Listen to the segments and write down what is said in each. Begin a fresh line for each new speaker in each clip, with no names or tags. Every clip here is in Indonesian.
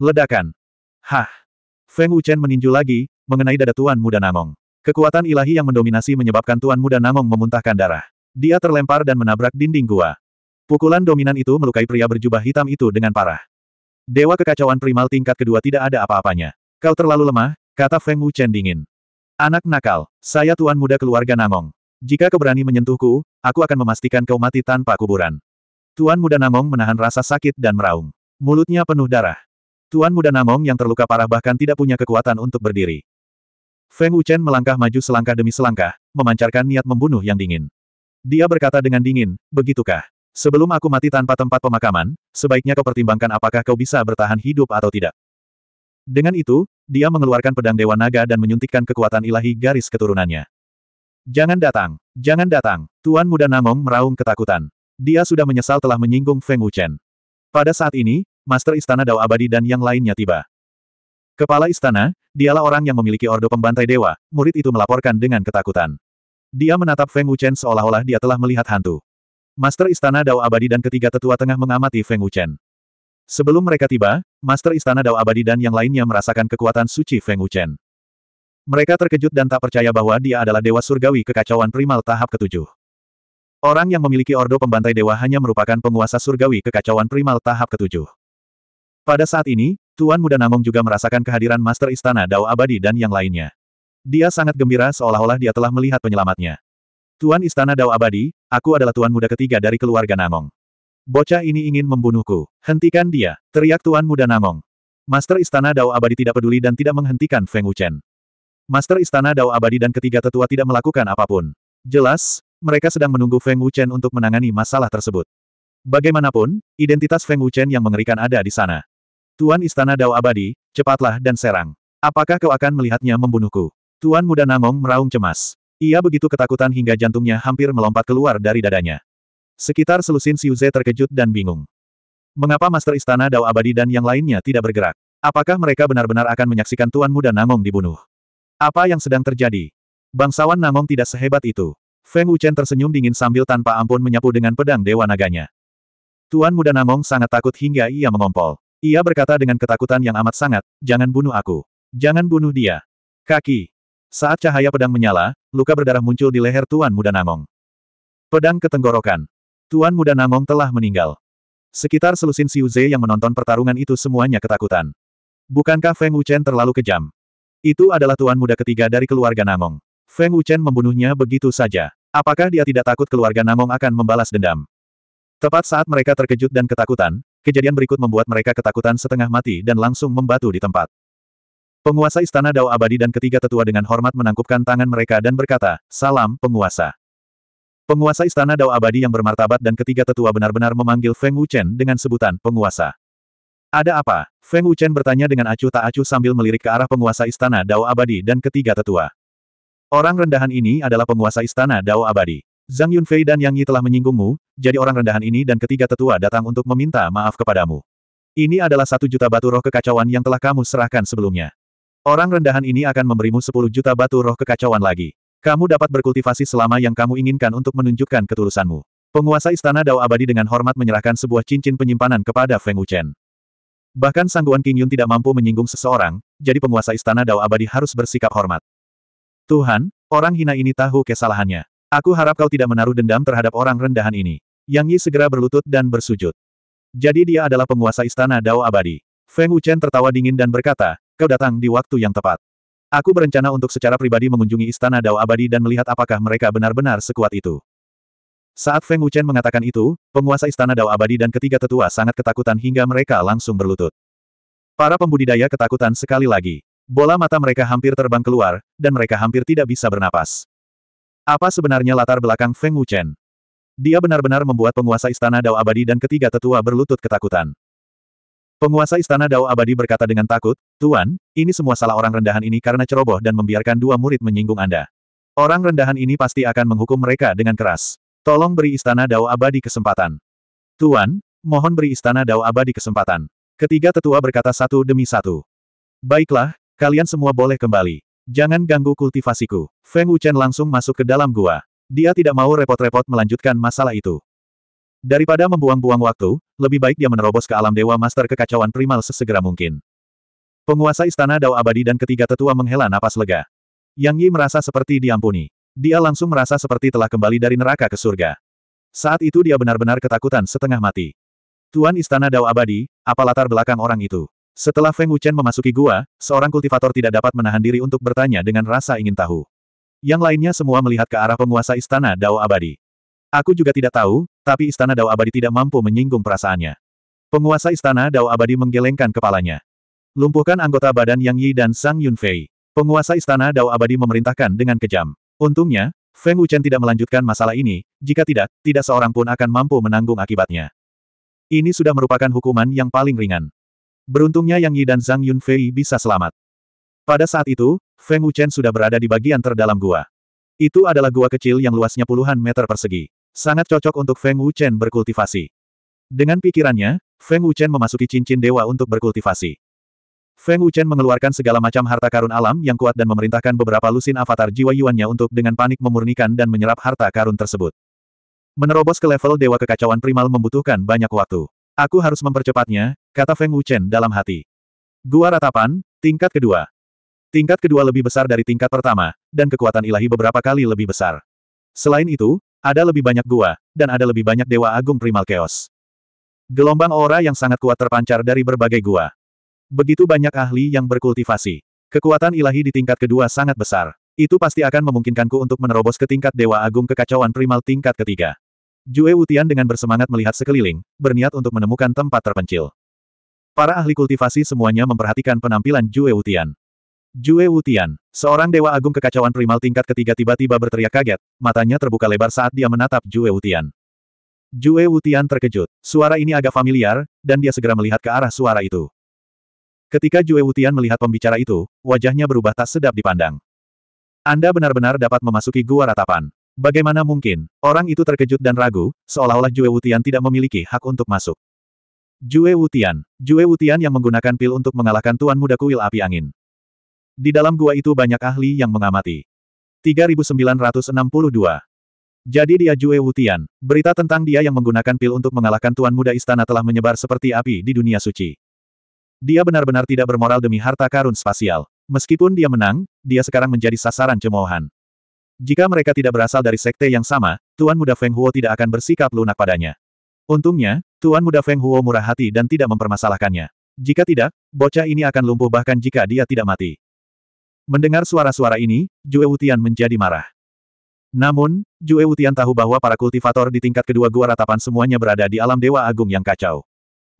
Ledakan. Hah. Feng Wuchen meninju lagi, mengenai dada Tuan Muda Namong. Kekuatan ilahi yang mendominasi menyebabkan Tuan Muda Namong memuntahkan darah. Dia terlempar dan menabrak dinding gua. Pukulan dominan itu melukai pria berjubah hitam itu dengan parah. Dewa kekacauan primal tingkat kedua tidak ada apa-apanya. Kau terlalu lemah, kata Feng Wuchen dingin. Anak nakal, saya tuan muda keluarga Namong. Jika kau menyentuhku, aku akan memastikan kau mati tanpa kuburan. Tuan muda Namong menahan rasa sakit dan meraung. Mulutnya penuh darah. Tuan muda Namong yang terluka parah bahkan tidak punya kekuatan untuk berdiri. Feng Wuchen melangkah maju selangkah demi selangkah, memancarkan niat membunuh yang dingin. Dia berkata dengan dingin, begitukah? Sebelum aku mati tanpa tempat pemakaman, sebaiknya kau pertimbangkan apakah kau bisa bertahan hidup atau tidak. Dengan itu, dia mengeluarkan pedang Dewa Naga dan menyuntikkan kekuatan ilahi garis keturunannya. Jangan datang, jangan datang, Tuan Muda Namong meraung ketakutan. Dia sudah menyesal telah menyinggung Feng Wuchen. Pada saat ini, Master Istana Dao Abadi dan yang lainnya tiba. Kepala istana, dialah orang yang memiliki ordo pembantai dewa, murid itu melaporkan dengan ketakutan. Dia menatap Feng Wuchen seolah-olah dia telah melihat hantu. Master Istana Dao Abadi dan ketiga tetua tengah mengamati Feng Wuchen. Sebelum mereka tiba, Master Istana Dao Abadi dan yang lainnya merasakan kekuatan suci Feng Wuchen. Mereka terkejut dan tak percaya bahwa dia adalah Dewa Surgawi Kekacauan Primal tahap ketujuh. Orang yang memiliki ordo pembantai dewa hanya merupakan penguasa surgawi kekacauan primal tahap ketujuh. Pada saat ini, Tuan Muda Namong juga merasakan kehadiran Master Istana Dao Abadi dan yang lainnya. Dia sangat gembira seolah-olah dia telah melihat penyelamatnya. Tuan Istana Dao Abadi, aku adalah Tuan Muda ketiga dari keluarga Namong. Bocah ini ingin membunuhku. Hentikan dia, teriak Tuan Muda Namong. Master Istana Dao Abadi tidak peduli dan tidak menghentikan Feng Wuchen. Master Istana Dao Abadi dan ketiga tetua tidak melakukan apapun. Jelas, mereka sedang menunggu Feng Wuchen untuk menangani masalah tersebut. Bagaimanapun, identitas Feng Wuchen yang mengerikan ada di sana. Tuan Istana Dao Abadi, cepatlah dan serang. Apakah kau akan melihatnya membunuhku? Tuan muda Namong meraung cemas. Ia begitu ketakutan hingga jantungnya hampir melompat keluar dari dadanya. Sekitar selusin Siuze terkejut dan bingung. Mengapa Master Istana Dao Abadi dan yang lainnya tidak bergerak? Apakah mereka benar-benar akan menyaksikan Tuan Muda Namong dibunuh? Apa yang sedang terjadi? Bangsawan Namong tidak sehebat itu. Feng Wuchen tersenyum dingin sambil tanpa ampun menyapu dengan pedang Dewa Naganya. Tuan Muda Namong sangat takut hingga ia mengompol. Ia berkata dengan ketakutan yang amat sangat, jangan bunuh aku. Jangan bunuh dia. Kaki. Saat cahaya pedang menyala, luka berdarah muncul di leher Tuan Muda Namong. Pedang ketenggorokan. Tuan Muda Namong telah meninggal. Sekitar selusin Siu Siuze yang menonton pertarungan itu semuanya ketakutan. Bukankah Feng Wuchen terlalu kejam? Itu adalah Tuan Muda ketiga dari keluarga Namong. Feng Wuchen membunuhnya begitu saja. Apakah dia tidak takut keluarga Namong akan membalas dendam? Tepat saat mereka terkejut dan ketakutan, Kejadian berikut membuat mereka ketakutan setengah mati dan langsung membatu di tempat. Penguasa Istana Dao Abadi dan ketiga tetua dengan hormat menangkupkan tangan mereka dan berkata, Salam, penguasa. Penguasa Istana Dao Abadi yang bermartabat dan ketiga tetua benar-benar memanggil Feng Wuchen dengan sebutan penguasa. Ada apa? Feng Wuchen bertanya dengan acuh tak acuh sambil melirik ke arah penguasa Istana Dao Abadi dan ketiga tetua. Orang rendahan ini adalah penguasa Istana Dao Abadi. Zhang Yunfei dan Yang Yi telah menyinggungmu, jadi orang rendahan ini dan ketiga tetua datang untuk meminta maaf kepadamu. Ini adalah satu juta batu roh kekacauan yang telah kamu serahkan sebelumnya. Orang rendahan ini akan memberimu sepuluh juta batu roh kekacauan lagi. Kamu dapat berkultivasi selama yang kamu inginkan untuk menunjukkan ketulusanmu. Penguasa Istana Dao Abadi dengan hormat menyerahkan sebuah cincin penyimpanan kepada Feng Wuchen. Bahkan Sangguan King Yun tidak mampu menyinggung seseorang, jadi penguasa Istana Dao Abadi harus bersikap hormat. Tuhan, orang hina ini tahu kesalahannya. Aku harap kau tidak menaruh dendam terhadap orang rendahan ini. Yang Yi segera berlutut dan bersujud. Jadi dia adalah penguasa istana Dao Abadi. Feng Wuchen tertawa dingin dan berkata, kau datang di waktu yang tepat. Aku berencana untuk secara pribadi mengunjungi istana Dao Abadi dan melihat apakah mereka benar-benar sekuat itu. Saat Feng Wuchen mengatakan itu, penguasa istana Dao Abadi dan ketiga tetua sangat ketakutan hingga mereka langsung berlutut. Para pembudidaya ketakutan sekali lagi. Bola mata mereka hampir terbang keluar, dan mereka hampir tidak bisa bernapas. Apa sebenarnya latar belakang Feng Wuchen? Dia benar-benar membuat penguasa istana Dao Abadi dan ketiga tetua berlutut ketakutan. Penguasa istana Dao Abadi berkata dengan takut, Tuan, ini semua salah orang rendahan ini karena ceroboh dan membiarkan dua murid menyinggung Anda. Orang rendahan ini pasti akan menghukum mereka dengan keras. Tolong beri istana Dao Abadi kesempatan. Tuan, mohon beri istana Dao Abadi kesempatan. Ketiga tetua berkata satu demi satu. Baiklah, kalian semua boleh kembali. Jangan ganggu kultivasiku. Feng Wuchen langsung masuk ke dalam gua. Dia tidak mau repot-repot melanjutkan masalah itu. Daripada membuang-buang waktu, lebih baik dia menerobos ke alam dewa master kekacauan primal sesegera mungkin. Penguasa istana Dao Abadi dan ketiga tetua menghela napas lega. Yang Yi merasa seperti diampuni. Dia langsung merasa seperti telah kembali dari neraka ke surga. Saat itu dia benar-benar ketakutan setengah mati. Tuan istana Dao Abadi, apa latar belakang orang itu? Setelah Feng Wuchen memasuki gua, seorang kultivator tidak dapat menahan diri untuk bertanya dengan rasa ingin tahu. Yang lainnya semua melihat ke arah penguasa istana Dao Abadi. Aku juga tidak tahu, tapi istana Dao Abadi tidak mampu menyinggung perasaannya. Penguasa istana Dao Abadi menggelengkan kepalanya. Lumpuhkan anggota badan Yang Yi dan Sang Yunfei. Penguasa istana Dao Abadi memerintahkan dengan kejam. Untungnya, Feng Wuchen tidak melanjutkan masalah ini, jika tidak, tidak seorang pun akan mampu menanggung akibatnya. Ini sudah merupakan hukuman yang paling ringan. Beruntungnya Yang Yi dan Zhang Yunfei bisa selamat. Pada saat itu, Feng Wuchen sudah berada di bagian terdalam gua. Itu adalah gua kecil yang luasnya puluhan meter persegi. Sangat cocok untuk Feng Wuchen berkultivasi. Dengan pikirannya, Feng Wuchen memasuki cincin dewa untuk berkultivasi. Feng Wuchen mengeluarkan segala macam harta karun alam yang kuat dan memerintahkan beberapa lusin avatar jiwa Yuannya untuk dengan panik memurnikan dan menyerap harta karun tersebut. Menerobos ke level Dewa Kekacauan Primal membutuhkan banyak waktu. Aku harus mempercepatnya, kata Feng Wuchen dalam hati. Gua Ratapan, tingkat kedua. Tingkat kedua lebih besar dari tingkat pertama, dan kekuatan ilahi beberapa kali lebih besar. Selain itu, ada lebih banyak gua, dan ada lebih banyak dewa agung primal chaos. Gelombang aura yang sangat kuat terpancar dari berbagai gua. Begitu banyak ahli yang berkultivasi. Kekuatan ilahi di tingkat kedua sangat besar. Itu pasti akan memungkinkanku untuk menerobos ke tingkat Dewa Agung Kekacauan Primal tingkat ketiga. Jue Wutian dengan bersemangat melihat sekeliling, berniat untuk menemukan tempat terpencil. Para ahli kultivasi semuanya memperhatikan penampilan Jue Wutian. Jue Wutian, seorang dewa agung kekacauan primal tingkat ketiga tiba-tiba berteriak kaget, matanya terbuka lebar saat dia menatap Jue Wutian. Jue Wutian terkejut, suara ini agak familiar, dan dia segera melihat ke arah suara itu. Ketika Jue Wutian melihat pembicara itu, wajahnya berubah tak sedap dipandang. Anda benar-benar dapat memasuki gua ratapan. Bagaimana mungkin, orang itu terkejut dan ragu, seolah-olah Jue Wutian tidak memiliki hak untuk masuk. Jue Wutian, Jue Wutian yang menggunakan pil untuk mengalahkan Tuan Muda Kuil Api Angin. Di dalam gua itu banyak ahli yang mengamati. 3962. Jadi dia Jue Wutian, berita tentang dia yang menggunakan pil untuk mengalahkan Tuan Muda Istana telah menyebar seperti api di dunia suci. Dia benar-benar tidak bermoral demi harta karun spasial. Meskipun dia menang, dia sekarang menjadi sasaran cemoohan. Jika mereka tidak berasal dari sekte yang sama, Tuan Muda Feng Huo tidak akan bersikap lunak padanya. Untungnya, Tuan Muda Feng Huo murah hati dan tidak mempermasalahkannya. Jika tidak, bocah ini akan lumpuh bahkan jika dia tidak mati. Mendengar suara-suara ini, Jue Wutian menjadi marah. Namun, Jue Wutian tahu bahwa para kultivator di tingkat kedua gua ratapan semuanya berada di alam dewa agung yang kacau.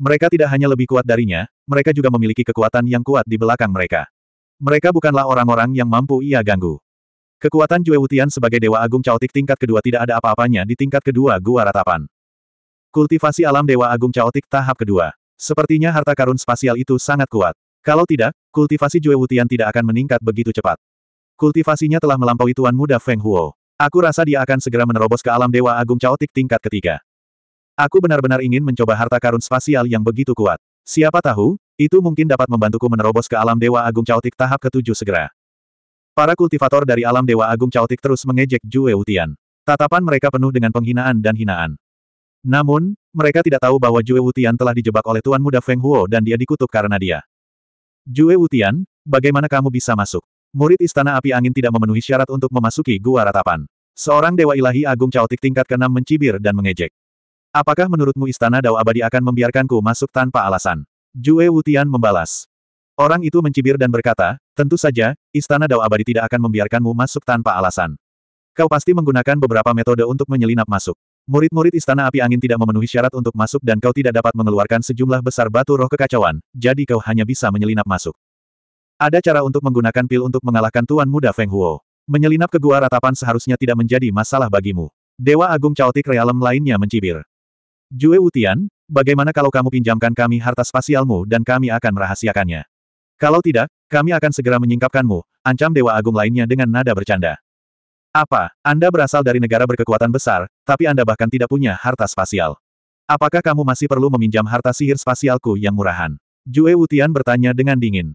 Mereka tidak hanya lebih kuat darinya, mereka juga memiliki kekuatan yang kuat di belakang mereka. Mereka bukanlah orang-orang yang mampu ia ganggu. Kekuatan Jue Wutian sebagai Dewa Agung caotik tingkat kedua tidak ada apa-apanya di tingkat kedua Gua Ratapan. Kultivasi alam Dewa Agung caotik tahap kedua. Sepertinya harta karun spasial itu sangat kuat. Kalau tidak, kultivasi Jue Wutian tidak akan meningkat begitu cepat. Kultivasinya telah melampaui Tuan Muda Feng Huo. Aku rasa dia akan segera menerobos ke alam Dewa Agung Chaotic tingkat ketiga. Aku benar-benar ingin mencoba harta karun spasial yang begitu kuat. Siapa tahu, itu mungkin dapat membantuku menerobos ke alam Dewa Agung Chaotic tahap ketujuh segera. Para kultivator dari alam Dewa Agung Chaotic terus mengejek Jue Wutian. Tatapan mereka penuh dengan penghinaan dan hinaan. Namun, mereka tidak tahu bahwa Jue Wutian telah dijebak oleh Tuan Muda Feng Huo dan dia dikutuk karena dia. Jue Wutian, bagaimana kamu bisa masuk? Murid Istana Api Angin tidak memenuhi syarat untuk memasuki Gua Ratapan. Seorang Dewa Ilahi Agung Chaotic tingkat ke-6 mencibir dan mengejek. Apakah menurutmu Istana Dao Abadi akan membiarkanku masuk tanpa alasan? Jue Wutian membalas. Orang itu mencibir dan berkata, tentu saja, Istana Dao Abadi tidak akan membiarkanmu masuk tanpa alasan. Kau pasti menggunakan beberapa metode untuk menyelinap masuk. Murid-murid Istana Api Angin tidak memenuhi syarat untuk masuk dan kau tidak dapat mengeluarkan sejumlah besar batu roh kekacauan, jadi kau hanya bisa menyelinap masuk. Ada cara untuk menggunakan pil untuk mengalahkan Tuan Muda Feng Huo. Menyelinap ke gua ratapan seharusnya tidak menjadi masalah bagimu. Dewa Agung Chaotic Realem lainnya mencibir. Jue Utian, bagaimana kalau kamu pinjamkan kami harta spasialmu dan kami akan merahasiakannya? Kalau tidak, kami akan segera menyingkapkanmu, ancam Dewa Agung lainnya dengan nada bercanda. Apa, Anda berasal dari negara berkekuatan besar, tapi Anda bahkan tidak punya harta spasial. Apakah kamu masih perlu meminjam harta sihir spasialku yang murahan? Jue Wutian bertanya dengan dingin.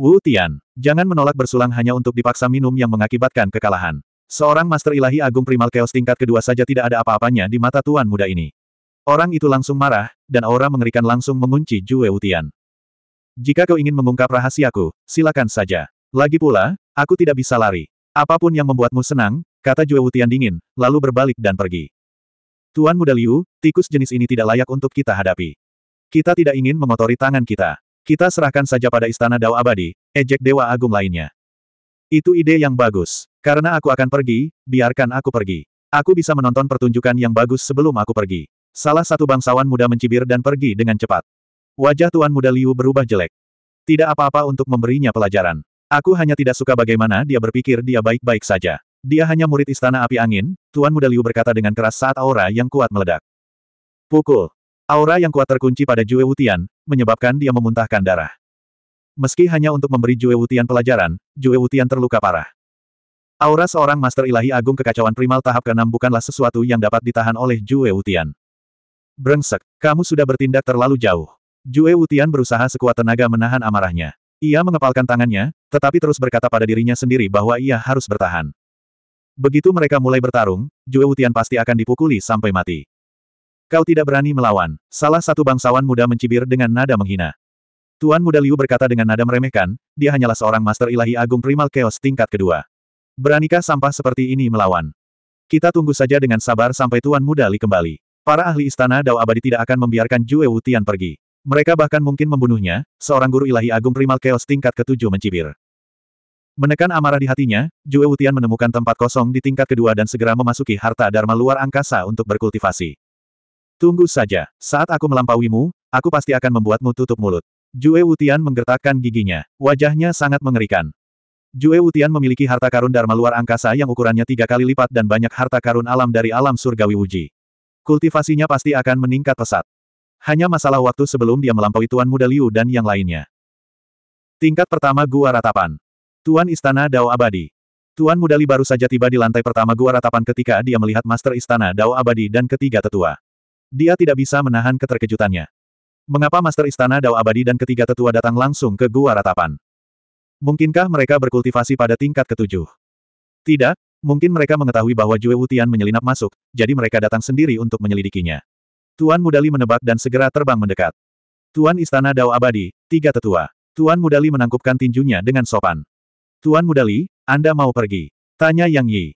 Wu Tian, jangan menolak bersulang hanya untuk dipaksa minum yang mengakibatkan kekalahan. Seorang Master Ilahi Agung Primal Chaos tingkat kedua saja tidak ada apa-apanya di mata tuan muda ini. Orang itu langsung marah, dan aura mengerikan langsung mengunci Jue Wutian. Jika kau ingin mengungkap rahasiaku, silakan saja. Lagi pula, aku tidak bisa lari. Apapun yang membuatmu senang, kata Jue Wutian dingin, lalu berbalik dan pergi. Tuan Muda Liu, tikus jenis ini tidak layak untuk kita hadapi. Kita tidak ingin mengotori tangan kita. Kita serahkan saja pada Istana Dao Abadi, ejek Dewa Agung lainnya. Itu ide yang bagus. Karena aku akan pergi, biarkan aku pergi. Aku bisa menonton pertunjukan yang bagus sebelum aku pergi. Salah satu bangsawan muda mencibir dan pergi dengan cepat. Wajah Tuan Muda Liu berubah jelek. Tidak apa-apa untuk memberinya pelajaran. Aku hanya tidak suka bagaimana dia berpikir dia baik-baik saja. Dia hanya murid istana api angin, Tuan Muda Liu berkata dengan keras saat aura yang kuat meledak. Pukul. Aura yang kuat terkunci pada Jue Wutian, menyebabkan dia memuntahkan darah. Meski hanya untuk memberi Jue Wutian pelajaran, Jue Wutian terluka parah. Aura seorang Master Ilahi Agung Kekacauan Primal tahap ke-6 bukanlah sesuatu yang dapat ditahan oleh Jue Wutian. Brengsek, kamu sudah bertindak terlalu jauh. Jue Wutian berusaha sekuat tenaga menahan amarahnya. Ia mengepalkan tangannya, tetapi terus berkata pada dirinya sendiri bahwa ia harus bertahan. Begitu mereka mulai bertarung, Jue Wutian pasti akan dipukuli sampai mati. Kau tidak berani melawan, salah satu bangsawan muda mencibir dengan nada menghina. Tuan muda Liu berkata dengan nada meremehkan, dia hanyalah seorang master ilahi agung primal chaos tingkat kedua. Beranikah sampah seperti ini melawan? Kita tunggu saja dengan sabar sampai Tuan muda Li kembali. Para ahli istana Dao Abadi tidak akan membiarkan Jue Wutian pergi. Mereka bahkan mungkin membunuhnya, seorang guru ilahi agung primal chaos tingkat ketujuh mencibir. Menekan amarah di hatinya, Jue Wutian menemukan tempat kosong di tingkat kedua dan segera memasuki harta dharma luar angkasa untuk berkultivasi. Tunggu saja, saat aku melampauimu, aku pasti akan membuatmu tutup mulut. Jue Wutian menggertakkan giginya, wajahnya sangat mengerikan. Jue Wutian memiliki harta karun dharma luar angkasa yang ukurannya tiga kali lipat dan banyak harta karun alam dari alam surgawi Wuji. Kultivasinya pasti akan meningkat pesat. Hanya masalah waktu sebelum dia melampaui Tuan Muda Liu dan yang lainnya. Tingkat pertama Gua Ratapan. Tuan Istana Dao Abadi. Tuan Muda Li baru saja tiba di lantai pertama Gua Ratapan ketika dia melihat Master Istana Dao Abadi dan ketiga tetua. Dia tidak bisa menahan keterkejutannya. Mengapa Master Istana Dao Abadi dan ketiga tetua datang langsung ke Gua Ratapan? Mungkinkah mereka berkultivasi pada tingkat ketujuh? Tidak, mungkin mereka mengetahui bahwa Jue Wutian menyelinap masuk, jadi mereka datang sendiri untuk menyelidikinya. Tuan Mudali menebak dan segera terbang mendekat. Tuan Istana Dao Abadi, tiga tetua. Tuan Mudali menangkupkan tinjunya dengan sopan. Tuan Mudali, Anda mau pergi? Tanya Yang Yi.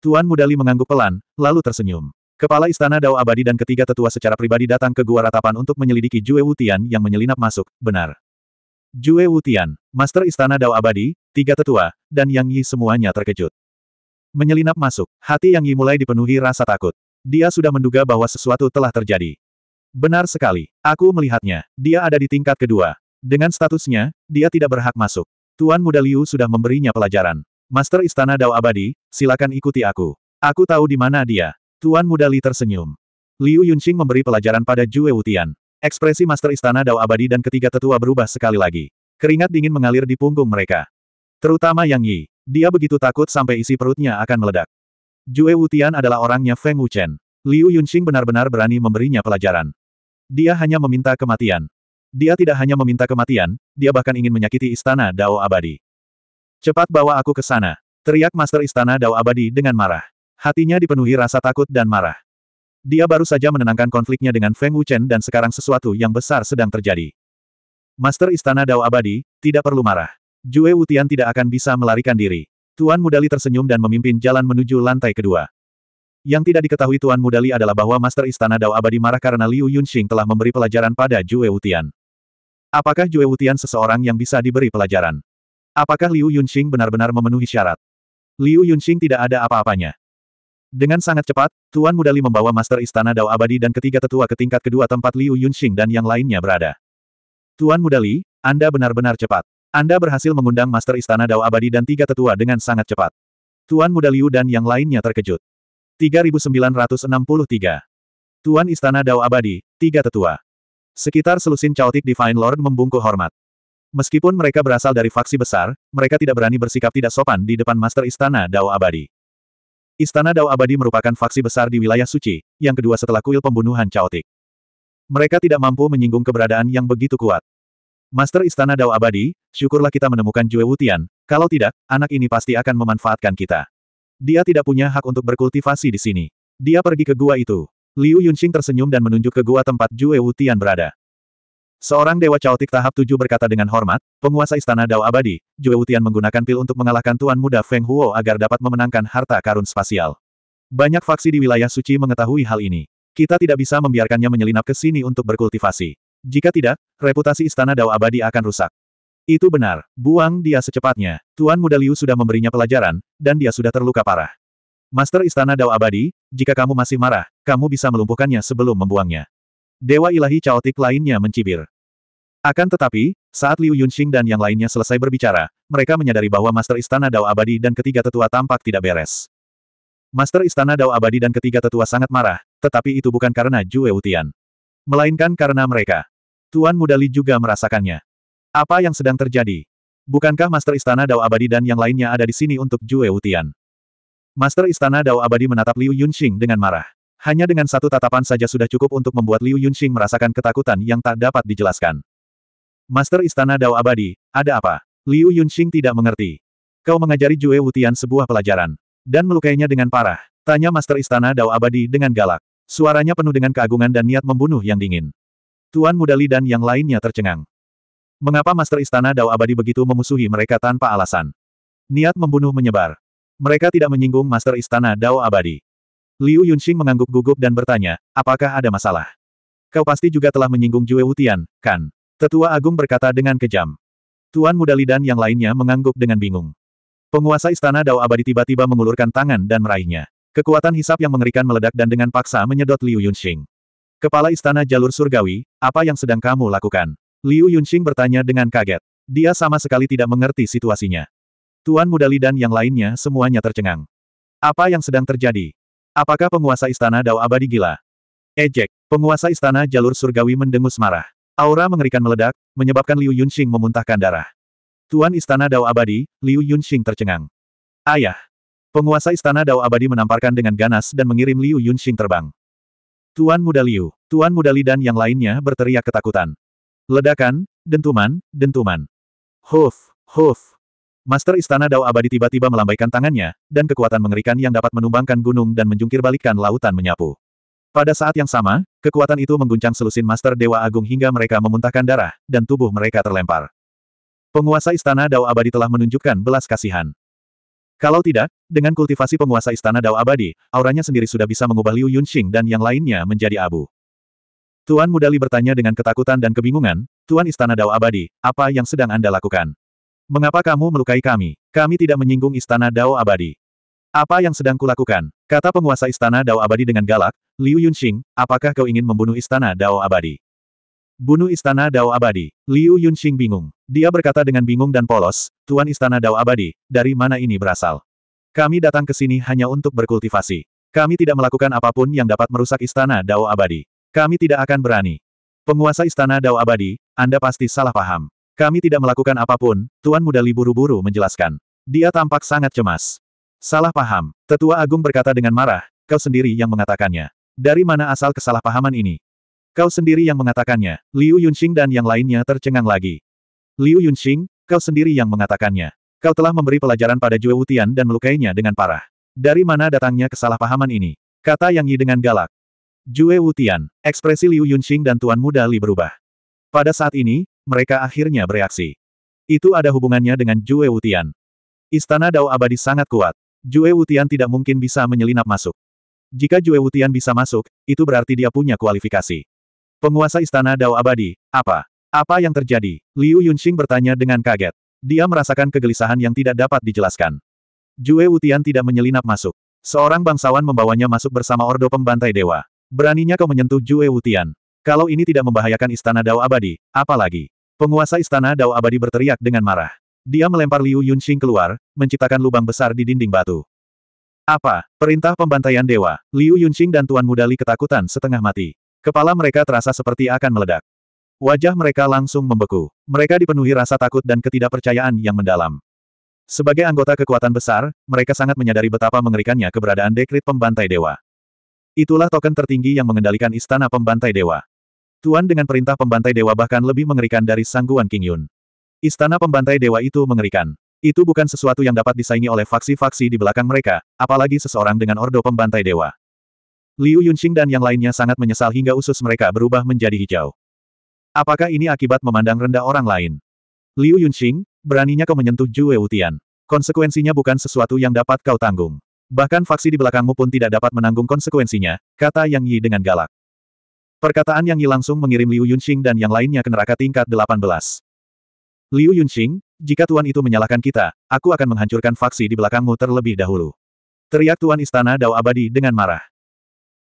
Tuan Mudali mengangguk pelan, lalu tersenyum. Kepala Istana Dao Abadi dan ketiga tetua secara pribadi datang ke Gua Ratapan untuk menyelidiki Jue Wutian yang menyelinap masuk, benar. Jue Wutian, Master Istana Dao Abadi, tiga tetua, dan Yang Yi semuanya terkejut. Menyelinap masuk, hati Yang Yi mulai dipenuhi rasa takut. Dia sudah menduga bahwa sesuatu telah terjadi. Benar sekali. Aku melihatnya. Dia ada di tingkat kedua. Dengan statusnya, dia tidak berhak masuk. Tuan Muda Liu sudah memberinya pelajaran. Master Istana Dao Abadi, silakan ikuti aku. Aku tahu di mana dia. Tuan Muda Li tersenyum. Liu Yunxing memberi pelajaran pada Jue Wutian. Ekspresi Master Istana Dao Abadi dan ketiga tetua berubah sekali lagi. Keringat dingin mengalir di punggung mereka. Terutama Yang Yi. Dia begitu takut sampai isi perutnya akan meledak. Jue Wutian adalah orangnya Feng Wuchen. Liu Yunxing benar-benar berani memberinya pelajaran. Dia hanya meminta kematian. Dia tidak hanya meminta kematian, dia bahkan ingin menyakiti istana Dao Abadi. Cepat bawa aku ke sana. Teriak Master Istana Dao Abadi dengan marah. Hatinya dipenuhi rasa takut dan marah. Dia baru saja menenangkan konfliknya dengan Feng Wuchen dan sekarang sesuatu yang besar sedang terjadi. Master Istana Dao Abadi, tidak perlu marah. Jue Wutian tidak akan bisa melarikan diri. Tuan Mudali tersenyum dan memimpin jalan menuju lantai kedua. Yang tidak diketahui Tuan Mudali adalah bahwa Master Istana Dao Abadi marah karena Liu Yunxing telah memberi pelajaran pada Jue Wutian. Apakah Jue Wutian seseorang yang bisa diberi pelajaran? Apakah Liu Yunxing benar-benar memenuhi syarat? Liu Yunxing tidak ada apa-apanya. Dengan sangat cepat, Tuan Mudali membawa Master Istana Dao Abadi dan ketiga tetua ke tingkat kedua tempat Liu Yunxing dan yang lainnya berada. Tuan Mudali, Anda benar-benar cepat. Anda berhasil mengundang Master Istana Dao Abadi dan tiga tetua dengan sangat cepat. Tuan Muda Liu dan yang lainnya terkejut. 3963. Tuan Istana Dao Abadi, tiga tetua. Sekitar selusin caotik Divine Lord membungkuk hormat. Meskipun mereka berasal dari faksi besar, mereka tidak berani bersikap tidak sopan di depan Master Istana Dao Abadi. Istana Dao Abadi merupakan faksi besar di wilayah suci, yang kedua setelah kuil pembunuhan caotik. Mereka tidak mampu menyinggung keberadaan yang begitu kuat. Master Istana Dao Abadi, syukurlah kita menemukan Jue Wutian, kalau tidak, anak ini pasti akan memanfaatkan kita. Dia tidak punya hak untuk berkultivasi di sini. Dia pergi ke gua itu. Liu Yunxing tersenyum dan menunjuk ke gua tempat Jue Wutian berada. Seorang Dewa caotik tahap tujuh berkata dengan hormat, penguasa Istana Dao Abadi, Jue Wutian menggunakan pil untuk mengalahkan Tuan Muda Feng Huo agar dapat memenangkan harta karun spasial. Banyak faksi di wilayah suci mengetahui hal ini. Kita tidak bisa membiarkannya menyelinap ke sini untuk berkultivasi. Jika tidak, reputasi istana Dao abadi akan rusak. Itu benar, buang dia secepatnya. Tuan Muda Liu sudah memberinya pelajaran, dan dia sudah terluka parah. Master Istana Dao Abadi, jika kamu masih marah, kamu bisa melumpuhkannya sebelum membuangnya. Dewa ilahi caotik lainnya mencibir. Akan tetapi, saat Liu Yunxing dan yang lainnya selesai berbicara, mereka menyadari bahwa Master Istana Dao Abadi dan ketiga tetua tampak tidak beres. Master Istana Dao Abadi dan ketiga tetua sangat marah, tetapi itu bukan karena Jue Utian. Melainkan karena mereka. Tuan Muda Li juga merasakannya. Apa yang sedang terjadi? Bukankah Master Istana Dao Abadi dan yang lainnya ada di sini untuk Jue Wutian? Master Istana Dao Abadi menatap Liu Yunxing dengan marah. Hanya dengan satu tatapan saja sudah cukup untuk membuat Liu Yunxing merasakan ketakutan yang tak dapat dijelaskan. Master Istana Dao Abadi, ada apa? Liu Yunxing tidak mengerti. Kau mengajari Jue Wutian sebuah pelajaran. Dan melukainya dengan parah. Tanya Master Istana Dao Abadi dengan galak. Suaranya penuh dengan keagungan dan niat membunuh yang dingin. Tuan Muda Li dan yang lainnya tercengang. Mengapa Master Istana Dao Abadi begitu memusuhi mereka tanpa alasan? Niat membunuh menyebar. Mereka tidak menyinggung Master Istana Dao Abadi. Liu Yunxing mengangguk-gugup dan bertanya, apakah ada masalah? Kau pasti juga telah menyinggung Jue Wutian, kan? Tetua Agung berkata dengan kejam. Tuan Muda Li dan yang lainnya mengangguk dengan bingung. Penguasa istana Dao Abadi tiba-tiba mengulurkan tangan dan meraihnya. Kekuatan hisap yang mengerikan meledak dan dengan paksa menyedot Liu Yunxing. Kepala Istana Jalur Surgawi, apa yang sedang kamu lakukan? Liu Yunxing bertanya dengan kaget. Dia sama sekali tidak mengerti situasinya. Tuan Muda Li yang lainnya semuanya tercengang. Apa yang sedang terjadi? Apakah penguasa istana Dao Abadi gila? Ejek, penguasa istana jalur surgawi mendengus marah. Aura mengerikan meledak, menyebabkan Liu Yunxing memuntahkan darah. Tuan istana Dao Abadi, Liu Yunxing tercengang. Ayah. Penguasa istana Dao Abadi menamparkan dengan ganas dan mengirim Liu Yunxing terbang. Tuan Muda Liu, Tuan Muda Li dan yang lainnya berteriak ketakutan. Ledakan, dentuman, dentuman. Huf, huf. Master Istana Dao Abadi tiba-tiba melambaikan tangannya, dan kekuatan mengerikan yang dapat menumbangkan gunung dan menjungkirbalikkan lautan menyapu. Pada saat yang sama, kekuatan itu mengguncang selusin Master Dewa Agung hingga mereka memuntahkan darah, dan tubuh mereka terlempar. Penguasa Istana Dao Abadi telah menunjukkan belas kasihan. Kalau tidak, dengan kultivasi penguasa istana Dao Abadi, auranya sendiri sudah bisa mengubah Liu Yunxing dan yang lainnya menjadi abu. Tuan Muda Li bertanya dengan ketakutan dan kebingungan, Tuan Istana Dao Abadi, apa yang sedang Anda lakukan? Mengapa kamu melukai kami? Kami tidak menyinggung Istana Dao Abadi. Apa yang sedang kulakukan? Kata penguasa Istana Dao Abadi dengan galak, Liu Yunxing, apakah kau ingin membunuh Istana Dao Abadi? Bunuh Istana Dao Abadi. Liu Yunxing bingung. Dia berkata dengan bingung dan polos, Tuan Istana Dao Abadi, dari mana ini berasal? Kami datang ke sini hanya untuk berkultivasi. Kami tidak melakukan apapun yang dapat merusak Istana Dao Abadi. Kami tidak akan berani. Penguasa Istana Dao Abadi, Anda pasti salah paham. Kami tidak melakukan apapun, Tuan Muda Li buru-buru menjelaskan. Dia tampak sangat cemas. Salah paham, Tetua Agung berkata dengan marah, kau sendiri yang mengatakannya. Dari mana asal kesalahpahaman ini? Kau sendiri yang mengatakannya, Liu Yunxing dan yang lainnya tercengang lagi. Liu Yunxing, kau sendiri yang mengatakannya. Kau telah memberi pelajaran pada Jue Wutian dan melukainya dengan parah. Dari mana datangnya kesalahpahaman ini? Kata Yang Yi dengan galak. Jue Wutian, ekspresi Liu Yunxing dan Tuan Muda Li berubah. Pada saat ini, mereka akhirnya bereaksi. Itu ada hubungannya dengan Jue Wutian. Istana Dao Abadi sangat kuat. Jue Wutian tidak mungkin bisa menyelinap masuk. Jika Jue Wutian bisa masuk, itu berarti dia punya kualifikasi. Penguasa Istana Dao Abadi, apa? Apa yang terjadi? Liu Yunxing bertanya dengan kaget. Dia merasakan kegelisahan yang tidak dapat dijelaskan. Jue Wutian tidak menyelinap masuk. Seorang bangsawan membawanya masuk bersama Ordo Pembantai Dewa. Beraninya kau menyentuh Jue Wutian. Kalau ini tidak membahayakan Istana Dao Abadi, apalagi? Penguasa Istana Dao Abadi berteriak dengan marah. Dia melempar Liu Yunxing keluar, menciptakan lubang besar di dinding batu. Apa? Perintah pembantaian dewa. Liu Yunxing dan Tuan Mudali ketakutan setengah mati. Kepala mereka terasa seperti akan meledak. Wajah mereka langsung membeku. Mereka dipenuhi rasa takut dan ketidakpercayaan yang mendalam. Sebagai anggota kekuatan besar, mereka sangat menyadari betapa mengerikannya keberadaan dekrit pembantai dewa. Itulah token tertinggi yang mengendalikan istana pembantai dewa. Tuan dengan perintah pembantai dewa bahkan lebih mengerikan dari sangguan King Yun. Istana pembantai dewa itu mengerikan. Itu bukan sesuatu yang dapat disaingi oleh faksi-faksi di belakang mereka, apalagi seseorang dengan ordo pembantai dewa. Liu Yunxing dan yang lainnya sangat menyesal hingga usus mereka berubah menjadi hijau. Apakah ini akibat memandang rendah orang lain? Liu Yunxing, beraninya kau menyentuh Jue Wutian. Konsekuensinya bukan sesuatu yang dapat kau tanggung. Bahkan faksi di belakangmu pun tidak dapat menanggung konsekuensinya, kata Yang Yi dengan galak. Perkataan Yang Yi langsung mengirim Liu Yunxing dan yang lainnya ke neraka tingkat 18. Liu Yunxing, jika Tuan itu menyalahkan kita, aku akan menghancurkan faksi di belakangmu terlebih dahulu. Teriak Tuan Istana Dao Abadi dengan marah.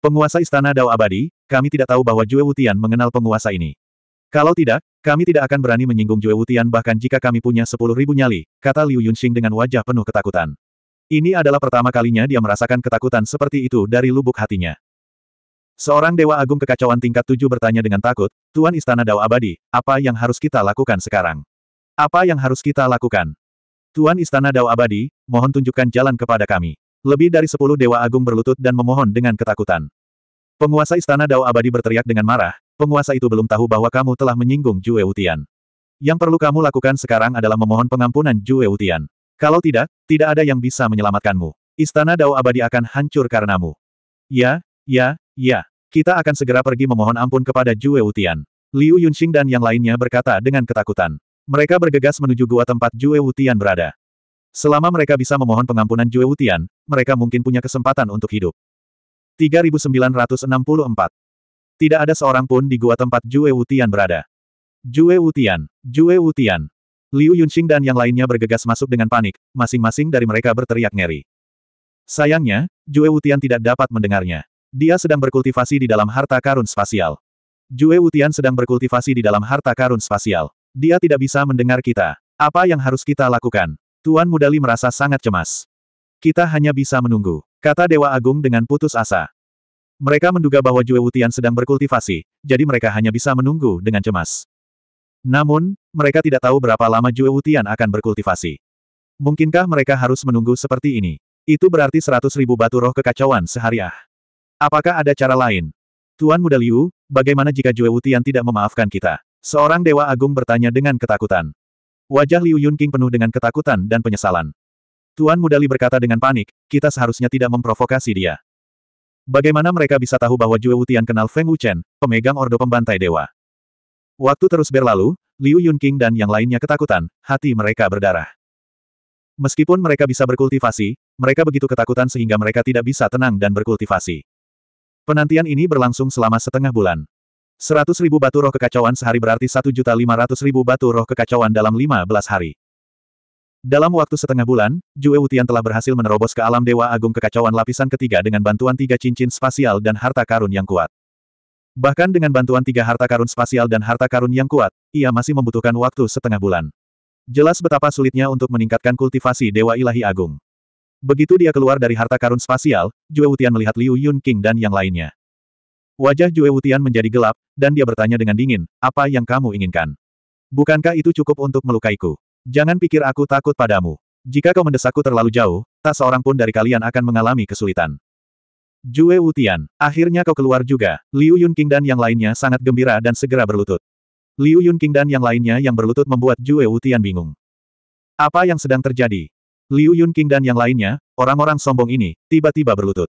Penguasa Istana Dao Abadi, kami tidak tahu bahwa Jue Wutian mengenal penguasa ini. Kalau tidak, kami tidak akan berani menyinggung Jue Wutian bahkan jika kami punya sepuluh ribu nyali, kata Liu Yunxing dengan wajah penuh ketakutan. Ini adalah pertama kalinya dia merasakan ketakutan seperti itu dari lubuk hatinya. Seorang Dewa Agung Kekacauan tingkat tujuh bertanya dengan takut, Tuan Istana Dao Abadi, apa yang harus kita lakukan sekarang? Apa yang harus kita lakukan? Tuan Istana Dao Abadi, mohon tunjukkan jalan kepada kami. Lebih dari sepuluh dewa agung berlutut dan memohon dengan ketakutan. Penguasa istana Dao Abadi berteriak dengan marah, penguasa itu belum tahu bahwa kamu telah menyinggung Jue Utian. Yang perlu kamu lakukan sekarang adalah memohon pengampunan Jue Utian. Kalau tidak, tidak ada yang bisa menyelamatkanmu. Istana Dao Abadi akan hancur karenamu. Ya, ya, ya. Kita akan segera pergi memohon ampun kepada Jue Utian. Liu Yunxing dan yang lainnya berkata dengan ketakutan. Mereka bergegas menuju gua tempat Jue Utian berada. Selama mereka bisa memohon pengampunan Jue Wutian, mereka mungkin punya kesempatan untuk hidup. 3964. Tidak ada seorang pun di gua tempat Jue Wutian berada. Jue Wutian, Jue Wutian. Liu Yunxing dan yang lainnya bergegas masuk dengan panik, masing-masing dari mereka berteriak ngeri. Sayangnya, Jue Wutian tidak dapat mendengarnya. Dia sedang berkultivasi di dalam harta karun spasial. Jue Wutian sedang berkultivasi di dalam harta karun spasial. Dia tidak bisa mendengar kita. Apa yang harus kita lakukan? Tuan Mudali merasa sangat cemas. Kita hanya bisa menunggu, kata Dewa Agung dengan putus asa. Mereka menduga bahwa Jue Wutian sedang berkultivasi, jadi mereka hanya bisa menunggu dengan cemas. Namun, mereka tidak tahu berapa lama Jue Wutian akan berkultivasi. Mungkinkah mereka harus menunggu seperti ini? Itu berarti seratus ribu batu roh kekacauan sehari ah. Apakah ada cara lain? Tuan Muda Liu, bagaimana jika Jue Wutian tidak memaafkan kita? Seorang Dewa Agung bertanya dengan ketakutan. Wajah Liu Yunqing penuh dengan ketakutan dan penyesalan. Tuan Muda Li berkata dengan panik, kita seharusnya tidak memprovokasi dia. Bagaimana mereka bisa tahu bahwa Jue Wutian kenal Feng Wuchen, pemegang Ordo Pembantai Dewa? Waktu terus berlalu, Liu Yunqing dan yang lainnya ketakutan, hati mereka berdarah. Meskipun mereka bisa berkultivasi, mereka begitu ketakutan sehingga mereka tidak bisa tenang dan berkultivasi. Penantian ini berlangsung selama setengah bulan. Seratus ribu batu roh kekacauan sehari berarti satu juta lima ratus ribu batu roh kekacauan dalam lima belas hari. Dalam waktu setengah bulan, Jue Wutian telah berhasil menerobos ke alam Dewa Agung Kekacauan lapisan ketiga dengan bantuan tiga cincin spasial dan harta karun yang kuat. Bahkan dengan bantuan tiga harta karun spasial dan harta karun yang kuat, ia masih membutuhkan waktu setengah bulan. Jelas betapa sulitnya untuk meningkatkan kultivasi Dewa Ilahi Agung. Begitu dia keluar dari harta karun spasial, Jue Wutian melihat Liu Yun King dan yang lainnya. Wajah Jue Wutian menjadi gelap, dan dia bertanya dengan dingin, apa yang kamu inginkan? Bukankah itu cukup untuk melukaiku? Jangan pikir aku takut padamu. Jika kau mendesakku terlalu jauh, tak seorang pun dari kalian akan mengalami kesulitan. Jue Wutian, akhirnya kau keluar juga. Liu Yunqing dan yang lainnya sangat gembira dan segera berlutut. Liu Yunqing dan yang lainnya yang berlutut membuat Jue Wutian bingung. Apa yang sedang terjadi? Liu Yunqing dan yang lainnya, orang-orang sombong ini, tiba-tiba berlutut.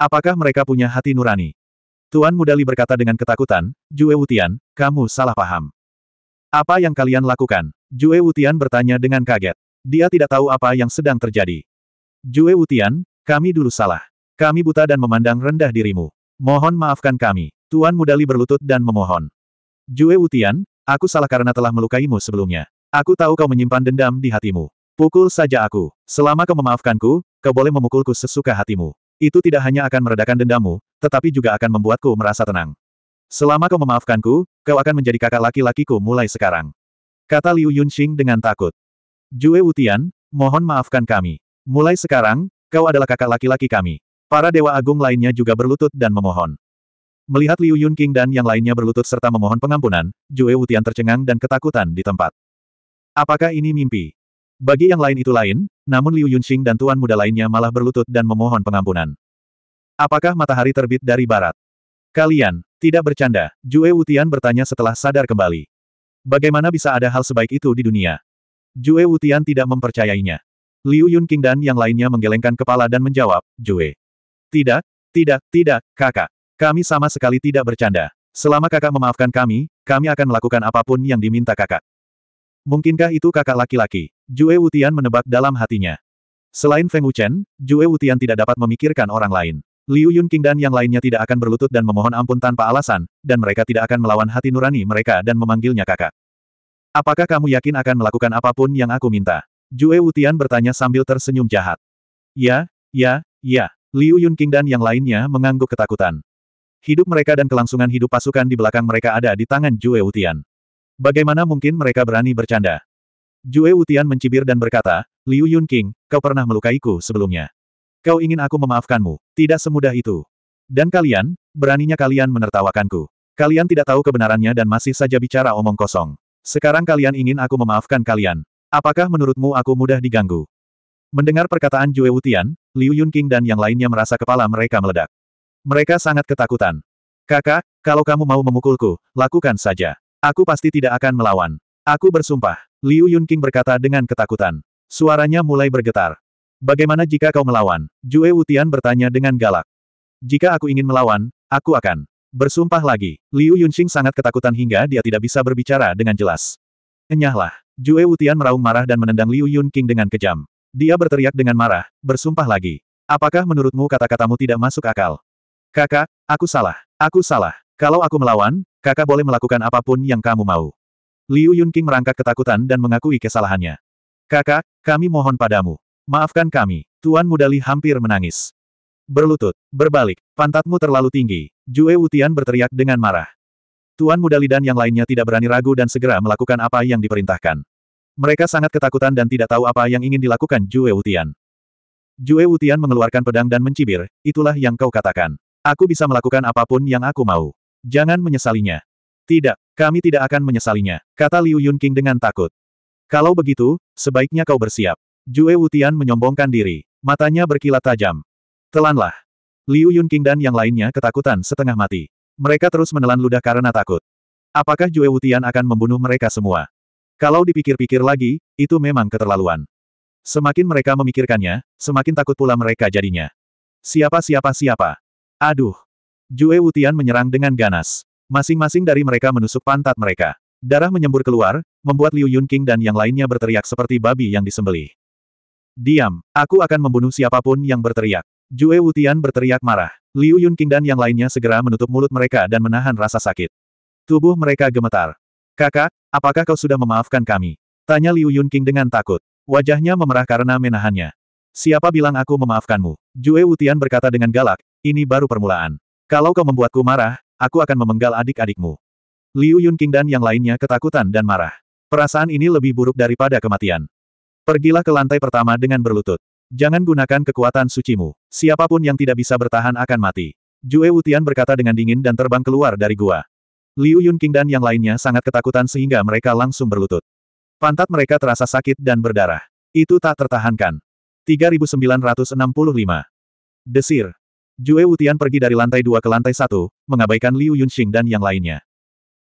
Apakah mereka punya hati nurani? Tuan Muda Li berkata dengan ketakutan, Jue Wutian, kamu salah paham. Apa yang kalian lakukan? Jue Wutian bertanya dengan kaget. Dia tidak tahu apa yang sedang terjadi. Jue Wutian, kami dulu salah. Kami buta dan memandang rendah dirimu. Mohon maafkan kami. Tuan Muda Li berlutut dan memohon. Jue Wutian, aku salah karena telah melukaimu sebelumnya. Aku tahu kau menyimpan dendam di hatimu. Pukul saja aku. Selama kau memaafkanku, kau boleh memukulku sesuka hatimu. Itu tidak hanya akan meredakan dendammu, tetapi juga akan membuatku merasa tenang. Selama kau memaafkanku, kau akan menjadi kakak laki-lakiku mulai sekarang. Kata Liu Yunxing dengan takut. Jue Wutian, mohon maafkan kami. Mulai sekarang, kau adalah kakak laki-laki kami. Para dewa agung lainnya juga berlutut dan memohon. Melihat Liu Yunqing dan yang lainnya berlutut serta memohon pengampunan, Jue Wutian tercengang dan ketakutan di tempat. Apakah ini mimpi? Bagi yang lain itu lain, namun Liu Yunxing dan tuan muda lainnya malah berlutut dan memohon pengampunan. Apakah matahari terbit dari barat? Kalian, tidak bercanda, Jue Wutian bertanya setelah sadar kembali. Bagaimana bisa ada hal sebaik itu di dunia? Jue Wutian tidak mempercayainya. Liu Yunqing dan yang lainnya menggelengkan kepala dan menjawab, Jue. Tidak, tidak, tidak, kakak. Kami sama sekali tidak bercanda. Selama kakak memaafkan kami, kami akan melakukan apapun yang diminta kakak. Mungkinkah itu kakak laki-laki? Jue Wutian menebak dalam hatinya. Selain Feng Wuchen, Jue Wutian tidak dapat memikirkan orang lain. Liu Yunqing dan yang lainnya tidak akan berlutut dan memohon ampun tanpa alasan, dan mereka tidak akan melawan hati nurani mereka dan memanggilnya kakak. Apakah kamu yakin akan melakukan apapun yang aku minta? Jue Wutian bertanya sambil tersenyum jahat. Ya, ya, ya. Liu Yunqing dan yang lainnya mengangguk ketakutan. Hidup mereka dan kelangsungan hidup pasukan di belakang mereka ada di tangan Jue Wutian. Bagaimana mungkin mereka berani bercanda? Jue Wutian mencibir dan berkata, Liu Yunqing, kau pernah melukaiku sebelumnya. Kau ingin aku memaafkanmu, tidak semudah itu. Dan kalian, beraninya kalian menertawakanku. Kalian tidak tahu kebenarannya dan masih saja bicara omong kosong. Sekarang kalian ingin aku memaafkan kalian. Apakah menurutmu aku mudah diganggu? Mendengar perkataan Jue Wutian, Liu Yunqing dan yang lainnya merasa kepala mereka meledak. Mereka sangat ketakutan. Kakak, kalau kamu mau memukulku, lakukan saja. Aku pasti tidak akan melawan. Aku bersumpah. Liu Yunqing berkata dengan ketakutan. Suaranya mulai bergetar. Bagaimana jika kau melawan? Jue Wutian bertanya dengan galak. Jika aku ingin melawan, aku akan. Bersumpah lagi, Liu Yunqing sangat ketakutan hingga dia tidak bisa berbicara dengan jelas. Enyahlah, Jue Wutian meraung marah dan menendang Liu Yunqing dengan kejam. Dia berteriak dengan marah, bersumpah lagi. Apakah menurutmu kata-katamu tidak masuk akal? Kakak, aku salah, aku salah. Kalau aku melawan, Kakak boleh melakukan apapun yang kamu mau. Liu Yunqing merangkak ketakutan dan mengakui kesalahannya. Kakak, kami mohon padamu. Maafkan kami. Tuan Muda Li hampir menangis. Berlutut, berbalik, pantatmu terlalu tinggi. Jue Wutian berteriak dengan marah. Tuan Muda Li dan yang lainnya tidak berani ragu dan segera melakukan apa yang diperintahkan. Mereka sangat ketakutan dan tidak tahu apa yang ingin dilakukan Jue Wutian. Jue Wutian mengeluarkan pedang dan mencibir, itulah yang kau katakan. Aku bisa melakukan apapun yang aku mau. Jangan menyesalinya. Tidak, kami tidak akan menyesalinya, kata Liu Yunqing dengan takut. Kalau begitu, sebaiknya kau bersiap. Jue Wutian menyombongkan diri. Matanya berkilat tajam. Telanlah. Liu Yunqing dan yang lainnya ketakutan setengah mati. Mereka terus menelan ludah karena takut. Apakah Jue Wutian akan membunuh mereka semua? Kalau dipikir-pikir lagi, itu memang keterlaluan. Semakin mereka memikirkannya, semakin takut pula mereka jadinya. Siapa siapa siapa? Aduh, Jue Wutian menyerang dengan ganas. Masing-masing dari mereka menusuk pantat mereka. Darah menyembur keluar, membuat Liu Yunqing dan yang lainnya berteriak seperti babi yang disembelih. Diam, aku akan membunuh siapapun yang berteriak. Jue Wutian berteriak marah. Liu Yunqing dan yang lainnya segera menutup mulut mereka dan menahan rasa sakit. Tubuh mereka gemetar. Kakak, apakah kau sudah memaafkan kami? Tanya Liu Yunqing dengan takut. Wajahnya memerah karena menahannya. Siapa bilang aku memaafkanmu? Jue Wutian berkata dengan galak, ini baru permulaan. Kalau kau membuatku marah, aku akan memenggal adik-adikmu. Liu Yunqing dan yang lainnya ketakutan dan marah. Perasaan ini lebih buruk daripada kematian. Pergilah ke lantai pertama dengan berlutut. Jangan gunakan kekuatan sucimu. Siapapun yang tidak bisa bertahan akan mati. Jue Wutian berkata dengan dingin dan terbang keluar dari gua. Liu Yunqing dan yang lainnya sangat ketakutan sehingga mereka langsung berlutut. Pantat mereka terasa sakit dan berdarah. Itu tak tertahankan. 3965. Desir. Jue Wutian pergi dari lantai dua ke lantai satu, mengabaikan Liu Yunxing dan yang lainnya.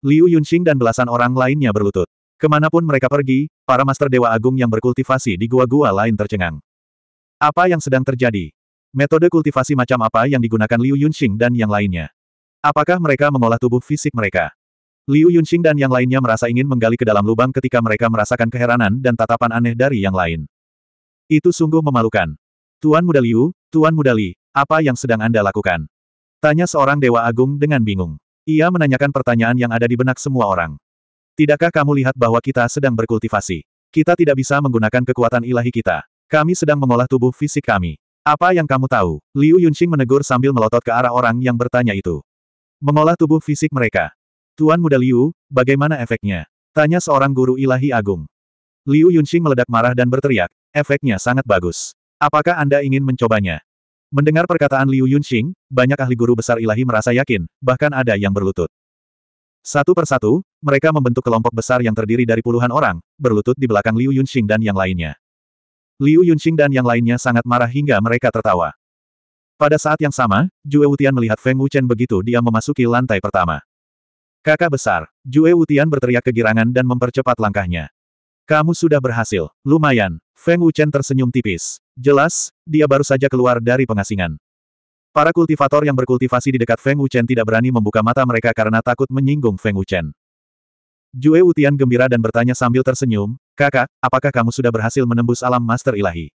Liu Yunxing dan belasan orang lainnya berlutut. Kemanapun mereka pergi, para master Dewa Agung yang berkultivasi di gua-gua lain tercengang. Apa yang sedang terjadi? Metode kultivasi macam apa yang digunakan Liu Yunxing dan yang lainnya? Apakah mereka mengolah tubuh fisik mereka? Liu Yunxing dan yang lainnya merasa ingin menggali ke dalam lubang ketika mereka merasakan keheranan dan tatapan aneh dari yang lain. Itu sungguh memalukan. Tuan Muda Liu, Tuan Muda Li, apa yang sedang Anda lakukan? Tanya seorang Dewa Agung dengan bingung. Ia menanyakan pertanyaan yang ada di benak semua orang. Tidakkah kamu lihat bahwa kita sedang berkultivasi? Kita tidak bisa menggunakan kekuatan ilahi kita. Kami sedang mengolah tubuh fisik kami. Apa yang kamu tahu? Liu Yunxing menegur sambil melotot ke arah orang yang bertanya itu. Mengolah tubuh fisik mereka. Tuan muda Liu, bagaimana efeknya? Tanya seorang guru ilahi agung. Liu Yunxing meledak marah dan berteriak, efeknya sangat bagus. Apakah Anda ingin mencobanya? Mendengar perkataan Liu Yunxing, banyak ahli guru besar ilahi merasa yakin, bahkan ada yang berlutut. Satu persatu, mereka membentuk kelompok besar yang terdiri dari puluhan orang, berlutut di belakang Liu Yunxing dan yang lainnya. Liu Yunxing dan yang lainnya sangat marah hingga mereka tertawa. Pada saat yang sama, Jue Wutian melihat Feng Wuchen begitu dia memasuki lantai pertama. Kakak besar, Jue Wutian berteriak kegirangan dan mempercepat langkahnya. Kamu sudah berhasil, lumayan. Feng Wuchen tersenyum tipis. Jelas, dia baru saja keluar dari pengasingan. Para kultivator yang berkultivasi di dekat Feng Wuchen tidak berani membuka mata mereka karena takut menyinggung Feng Wuchen. Jue Wutian gembira dan bertanya sambil tersenyum, Kakak, apakah kamu sudah berhasil menembus alam master ilahi?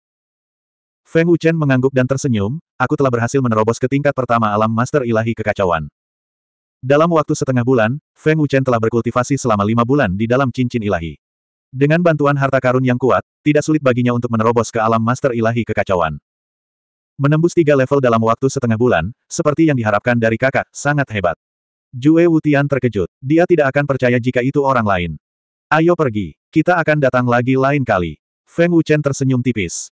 Feng Wuchen mengangguk dan tersenyum, aku telah berhasil menerobos ke tingkat pertama alam master ilahi kekacauan. Dalam waktu setengah bulan, Feng Wuchen telah berkultivasi selama lima bulan di dalam cincin ilahi. Dengan bantuan harta karun yang kuat, tidak sulit baginya untuk menerobos ke alam master ilahi kekacauan. Menembus tiga level dalam waktu setengah bulan, seperti yang diharapkan dari kakak, sangat hebat. Jue Wutian terkejut. Dia tidak akan percaya jika itu orang lain. Ayo pergi. Kita akan datang lagi lain kali. Feng Wuchen tersenyum tipis.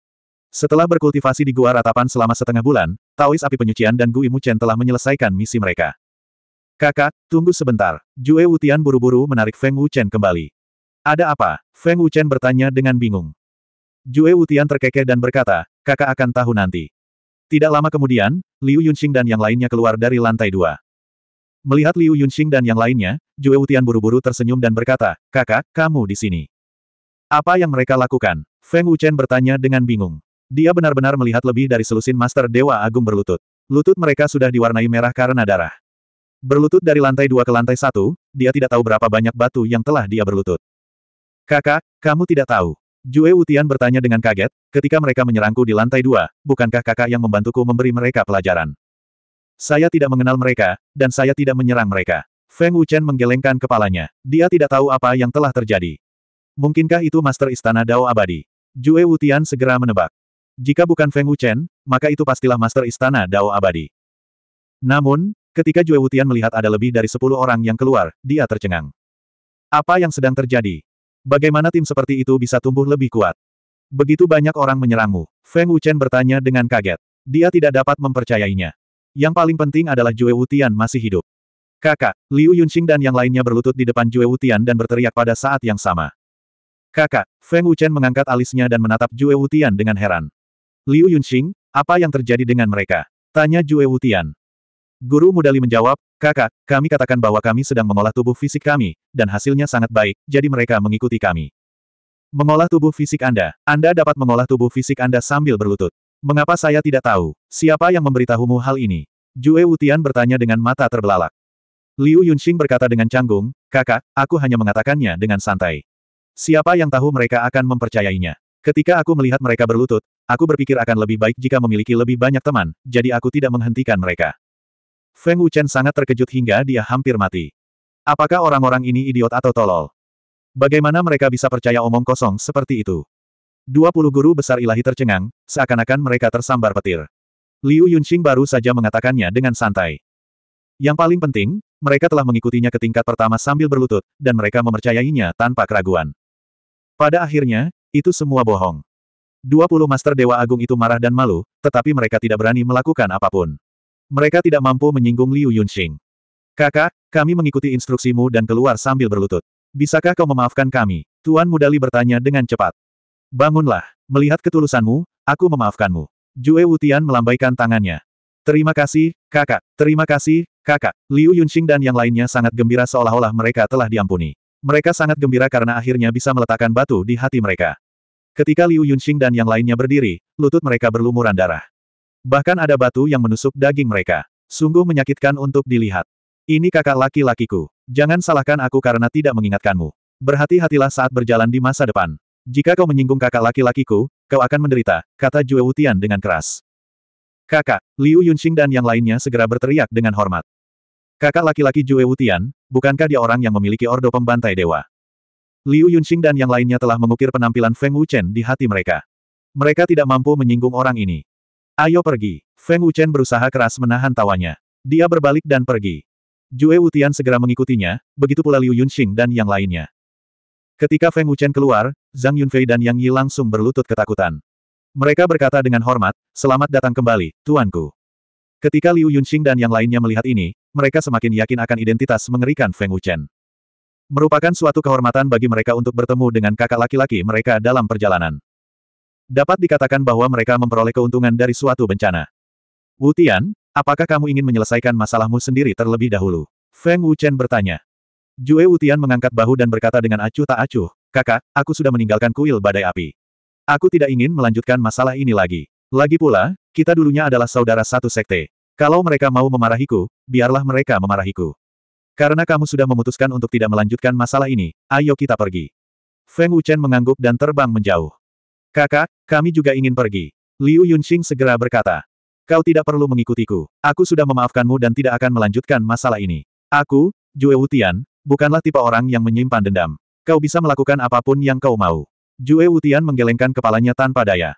Setelah berkultivasi di gua ratapan selama setengah bulan, Taois api penyucian dan Gui Muchen telah menyelesaikan misi mereka. Kakak, tunggu sebentar. Jue Wutian buru-buru menarik Feng Wuchen kembali. Ada apa? Feng Wuchen bertanya dengan bingung. Jue Wutian terkekeh dan berkata, kakak akan tahu nanti. Tidak lama kemudian, Liu Yunxing dan yang lainnya keluar dari lantai dua. Melihat Liu Yunxing dan yang lainnya, Jue Wutian buru-buru tersenyum dan berkata, kakak, kamu di sini. Apa yang mereka lakukan? Feng Wuchen bertanya dengan bingung. Dia benar-benar melihat lebih dari selusin Master Dewa Agung berlutut. Lutut mereka sudah diwarnai merah karena darah. Berlutut dari lantai dua ke lantai satu, dia tidak tahu berapa banyak batu yang telah dia berlutut. Kakak, kamu tidak tahu. Jue Wutian bertanya dengan kaget, ketika mereka menyerangku di lantai dua, bukankah kakak yang membantuku memberi mereka pelajaran? Saya tidak mengenal mereka, dan saya tidak menyerang mereka. Feng Wuchen menggelengkan kepalanya. Dia tidak tahu apa yang telah terjadi. Mungkinkah itu Master Istana Dao Abadi? Jue Wutian segera menebak. Jika bukan Feng Wuchen, maka itu pastilah Master Istana Dao Abadi. Namun, ketika Jue Wutian melihat ada lebih dari sepuluh orang yang keluar, dia tercengang. Apa yang sedang terjadi? Bagaimana tim seperti itu bisa tumbuh lebih kuat? Begitu banyak orang menyerangmu, Feng Wuchen bertanya dengan kaget. Dia tidak dapat mempercayainya. Yang paling penting adalah Jue Wutian masih hidup. Kakak, Liu Yunxing dan yang lainnya berlutut di depan Jue Wutian dan berteriak pada saat yang sama. Kakak, Feng Wuchen mengangkat alisnya dan menatap Jue Wutian dengan heran. Liu Yunxing, apa yang terjadi dengan mereka? Tanya Jue Wutian. Guru Mudali menjawab, Kakak, kami katakan bahwa kami sedang mengolah tubuh fisik kami, dan hasilnya sangat baik, jadi mereka mengikuti kami. Mengolah tubuh fisik Anda. Anda dapat mengolah tubuh fisik Anda sambil berlutut. Mengapa saya tidak tahu? Siapa yang memberitahumu hal ini? Jue Wutian bertanya dengan mata terbelalak. Liu Yunxing berkata dengan canggung, kakak, aku hanya mengatakannya dengan santai. Siapa yang tahu mereka akan mempercayainya? Ketika aku melihat mereka berlutut, aku berpikir akan lebih baik jika memiliki lebih banyak teman, jadi aku tidak menghentikan mereka. Feng Wuchen sangat terkejut hingga dia hampir mati. Apakah orang-orang ini idiot atau tolol? Bagaimana mereka bisa percaya omong kosong seperti itu? Dua guru besar ilahi tercengang, seakan-akan mereka tersambar petir. Liu Yunxing baru saja mengatakannya dengan santai. Yang paling penting, mereka telah mengikutinya ke tingkat pertama sambil berlutut, dan mereka memercayainya tanpa keraguan. Pada akhirnya, itu semua bohong. Dua Master Dewa Agung itu marah dan malu, tetapi mereka tidak berani melakukan apapun. Mereka tidak mampu menyinggung Liu Yunxing. Kakak, kami mengikuti instruksimu dan keluar sambil berlutut. Bisakah kau memaafkan kami? Tuan Muda Li bertanya dengan cepat. Bangunlah, melihat ketulusanmu, aku memaafkanmu. Jue Wutian melambaikan tangannya. Terima kasih, kakak. Terima kasih, kakak. Liu Yunxing dan yang lainnya sangat gembira seolah-olah mereka telah diampuni. Mereka sangat gembira karena akhirnya bisa meletakkan batu di hati mereka. Ketika Liu Yunxing dan yang lainnya berdiri, lutut mereka berlumuran darah. Bahkan ada batu yang menusuk daging mereka. Sungguh menyakitkan untuk dilihat. Ini kakak laki-lakiku. Jangan salahkan aku karena tidak mengingatkanmu. Berhati-hatilah saat berjalan di masa depan. Jika kau menyinggung kakak laki-lakiku, kau akan menderita, kata Jue Wutian dengan keras. Kakak, Liu Yunxing dan yang lainnya segera berteriak dengan hormat. Kakak laki-laki Jue Wutian, bukankah dia orang yang memiliki ordo pembantai dewa? Liu Yunxing dan yang lainnya telah mengukir penampilan Feng Wuchen di hati mereka. Mereka tidak mampu menyinggung orang ini. Ayo pergi. Feng Wuchen berusaha keras menahan tawanya. Dia berbalik dan pergi. Jue Wutian segera mengikutinya, begitu pula Liu Yunxing dan yang lainnya. Ketika Feng Wuchen keluar, Zhang Yunfei dan Yang Yi langsung berlutut ketakutan. Mereka berkata dengan hormat, selamat datang kembali, tuanku. Ketika Liu Yunxing dan yang lainnya melihat ini, mereka semakin yakin akan identitas mengerikan Feng Wuchen. Merupakan suatu kehormatan bagi mereka untuk bertemu dengan kakak laki-laki mereka dalam perjalanan. Dapat dikatakan bahwa mereka memperoleh keuntungan dari suatu bencana. Wu Tian, apakah kamu ingin menyelesaikan masalahmu sendiri terlebih dahulu? Feng Wuchen bertanya. Jue Wu Tian mengangkat bahu dan berkata dengan acuh tak acuh, kakak, aku sudah meninggalkan kuil badai api. Aku tidak ingin melanjutkan masalah ini lagi. Lagi pula, kita dulunya adalah saudara satu sekte. Kalau mereka mau memarahiku, biarlah mereka memarahiku. Karena kamu sudah memutuskan untuk tidak melanjutkan masalah ini, ayo kita pergi. Feng Wuchen mengangguk dan terbang menjauh. Kakak, kami juga ingin pergi. Liu Yunxing segera berkata. Kau tidak perlu mengikutiku. Aku sudah memaafkanmu dan tidak akan melanjutkan masalah ini. Aku, Jue Wutian, bukanlah tipe orang yang menyimpan dendam. Kau bisa melakukan apapun yang kau mau. Jue Wutian menggelengkan kepalanya tanpa daya.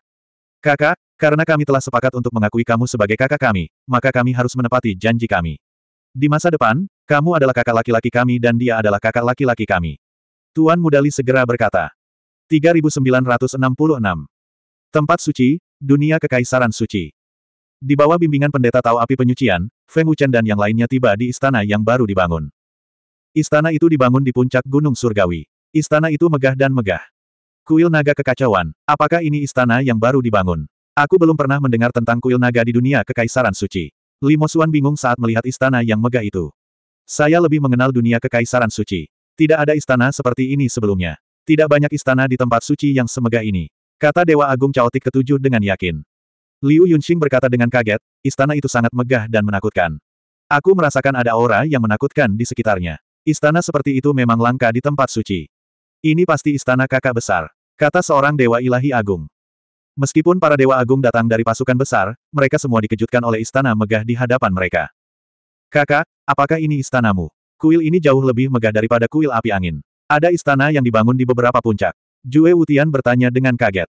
Kakak, karena kami telah sepakat untuk mengakui kamu sebagai kakak kami, maka kami harus menepati janji kami. Di masa depan, kamu adalah kakak laki-laki kami dan dia adalah kakak laki-laki kami. Tuan Mudali segera berkata. 3966. Tempat suci, dunia kekaisaran suci. Di bawah bimbingan pendeta Tao Api Penyucian, Feng Wuchen dan yang lainnya tiba di istana yang baru dibangun. Istana itu dibangun di puncak Gunung Surgawi. Istana itu megah dan megah. Kuil naga kekacauan, apakah ini istana yang baru dibangun? Aku belum pernah mendengar tentang kuil naga di dunia kekaisaran suci. Limo Suan bingung saat melihat istana yang megah itu. Saya lebih mengenal dunia kekaisaran suci. Tidak ada istana seperti ini sebelumnya. Tidak banyak istana di tempat suci yang semegah ini. Kata Dewa Agung Chaotic ketujuh dengan yakin. Liu Yunxing berkata dengan kaget, istana itu sangat megah dan menakutkan. Aku merasakan ada aura yang menakutkan di sekitarnya. Istana seperti itu memang langka di tempat suci. Ini pasti istana kakak besar. Kata seorang Dewa Ilahi Agung. Meskipun para Dewa Agung datang dari pasukan besar, mereka semua dikejutkan oleh istana megah di hadapan mereka. Kakak, apakah ini istanamu? Kuil ini jauh lebih megah daripada kuil api angin. Ada istana yang dibangun di beberapa puncak. Jue Wutian bertanya dengan kaget.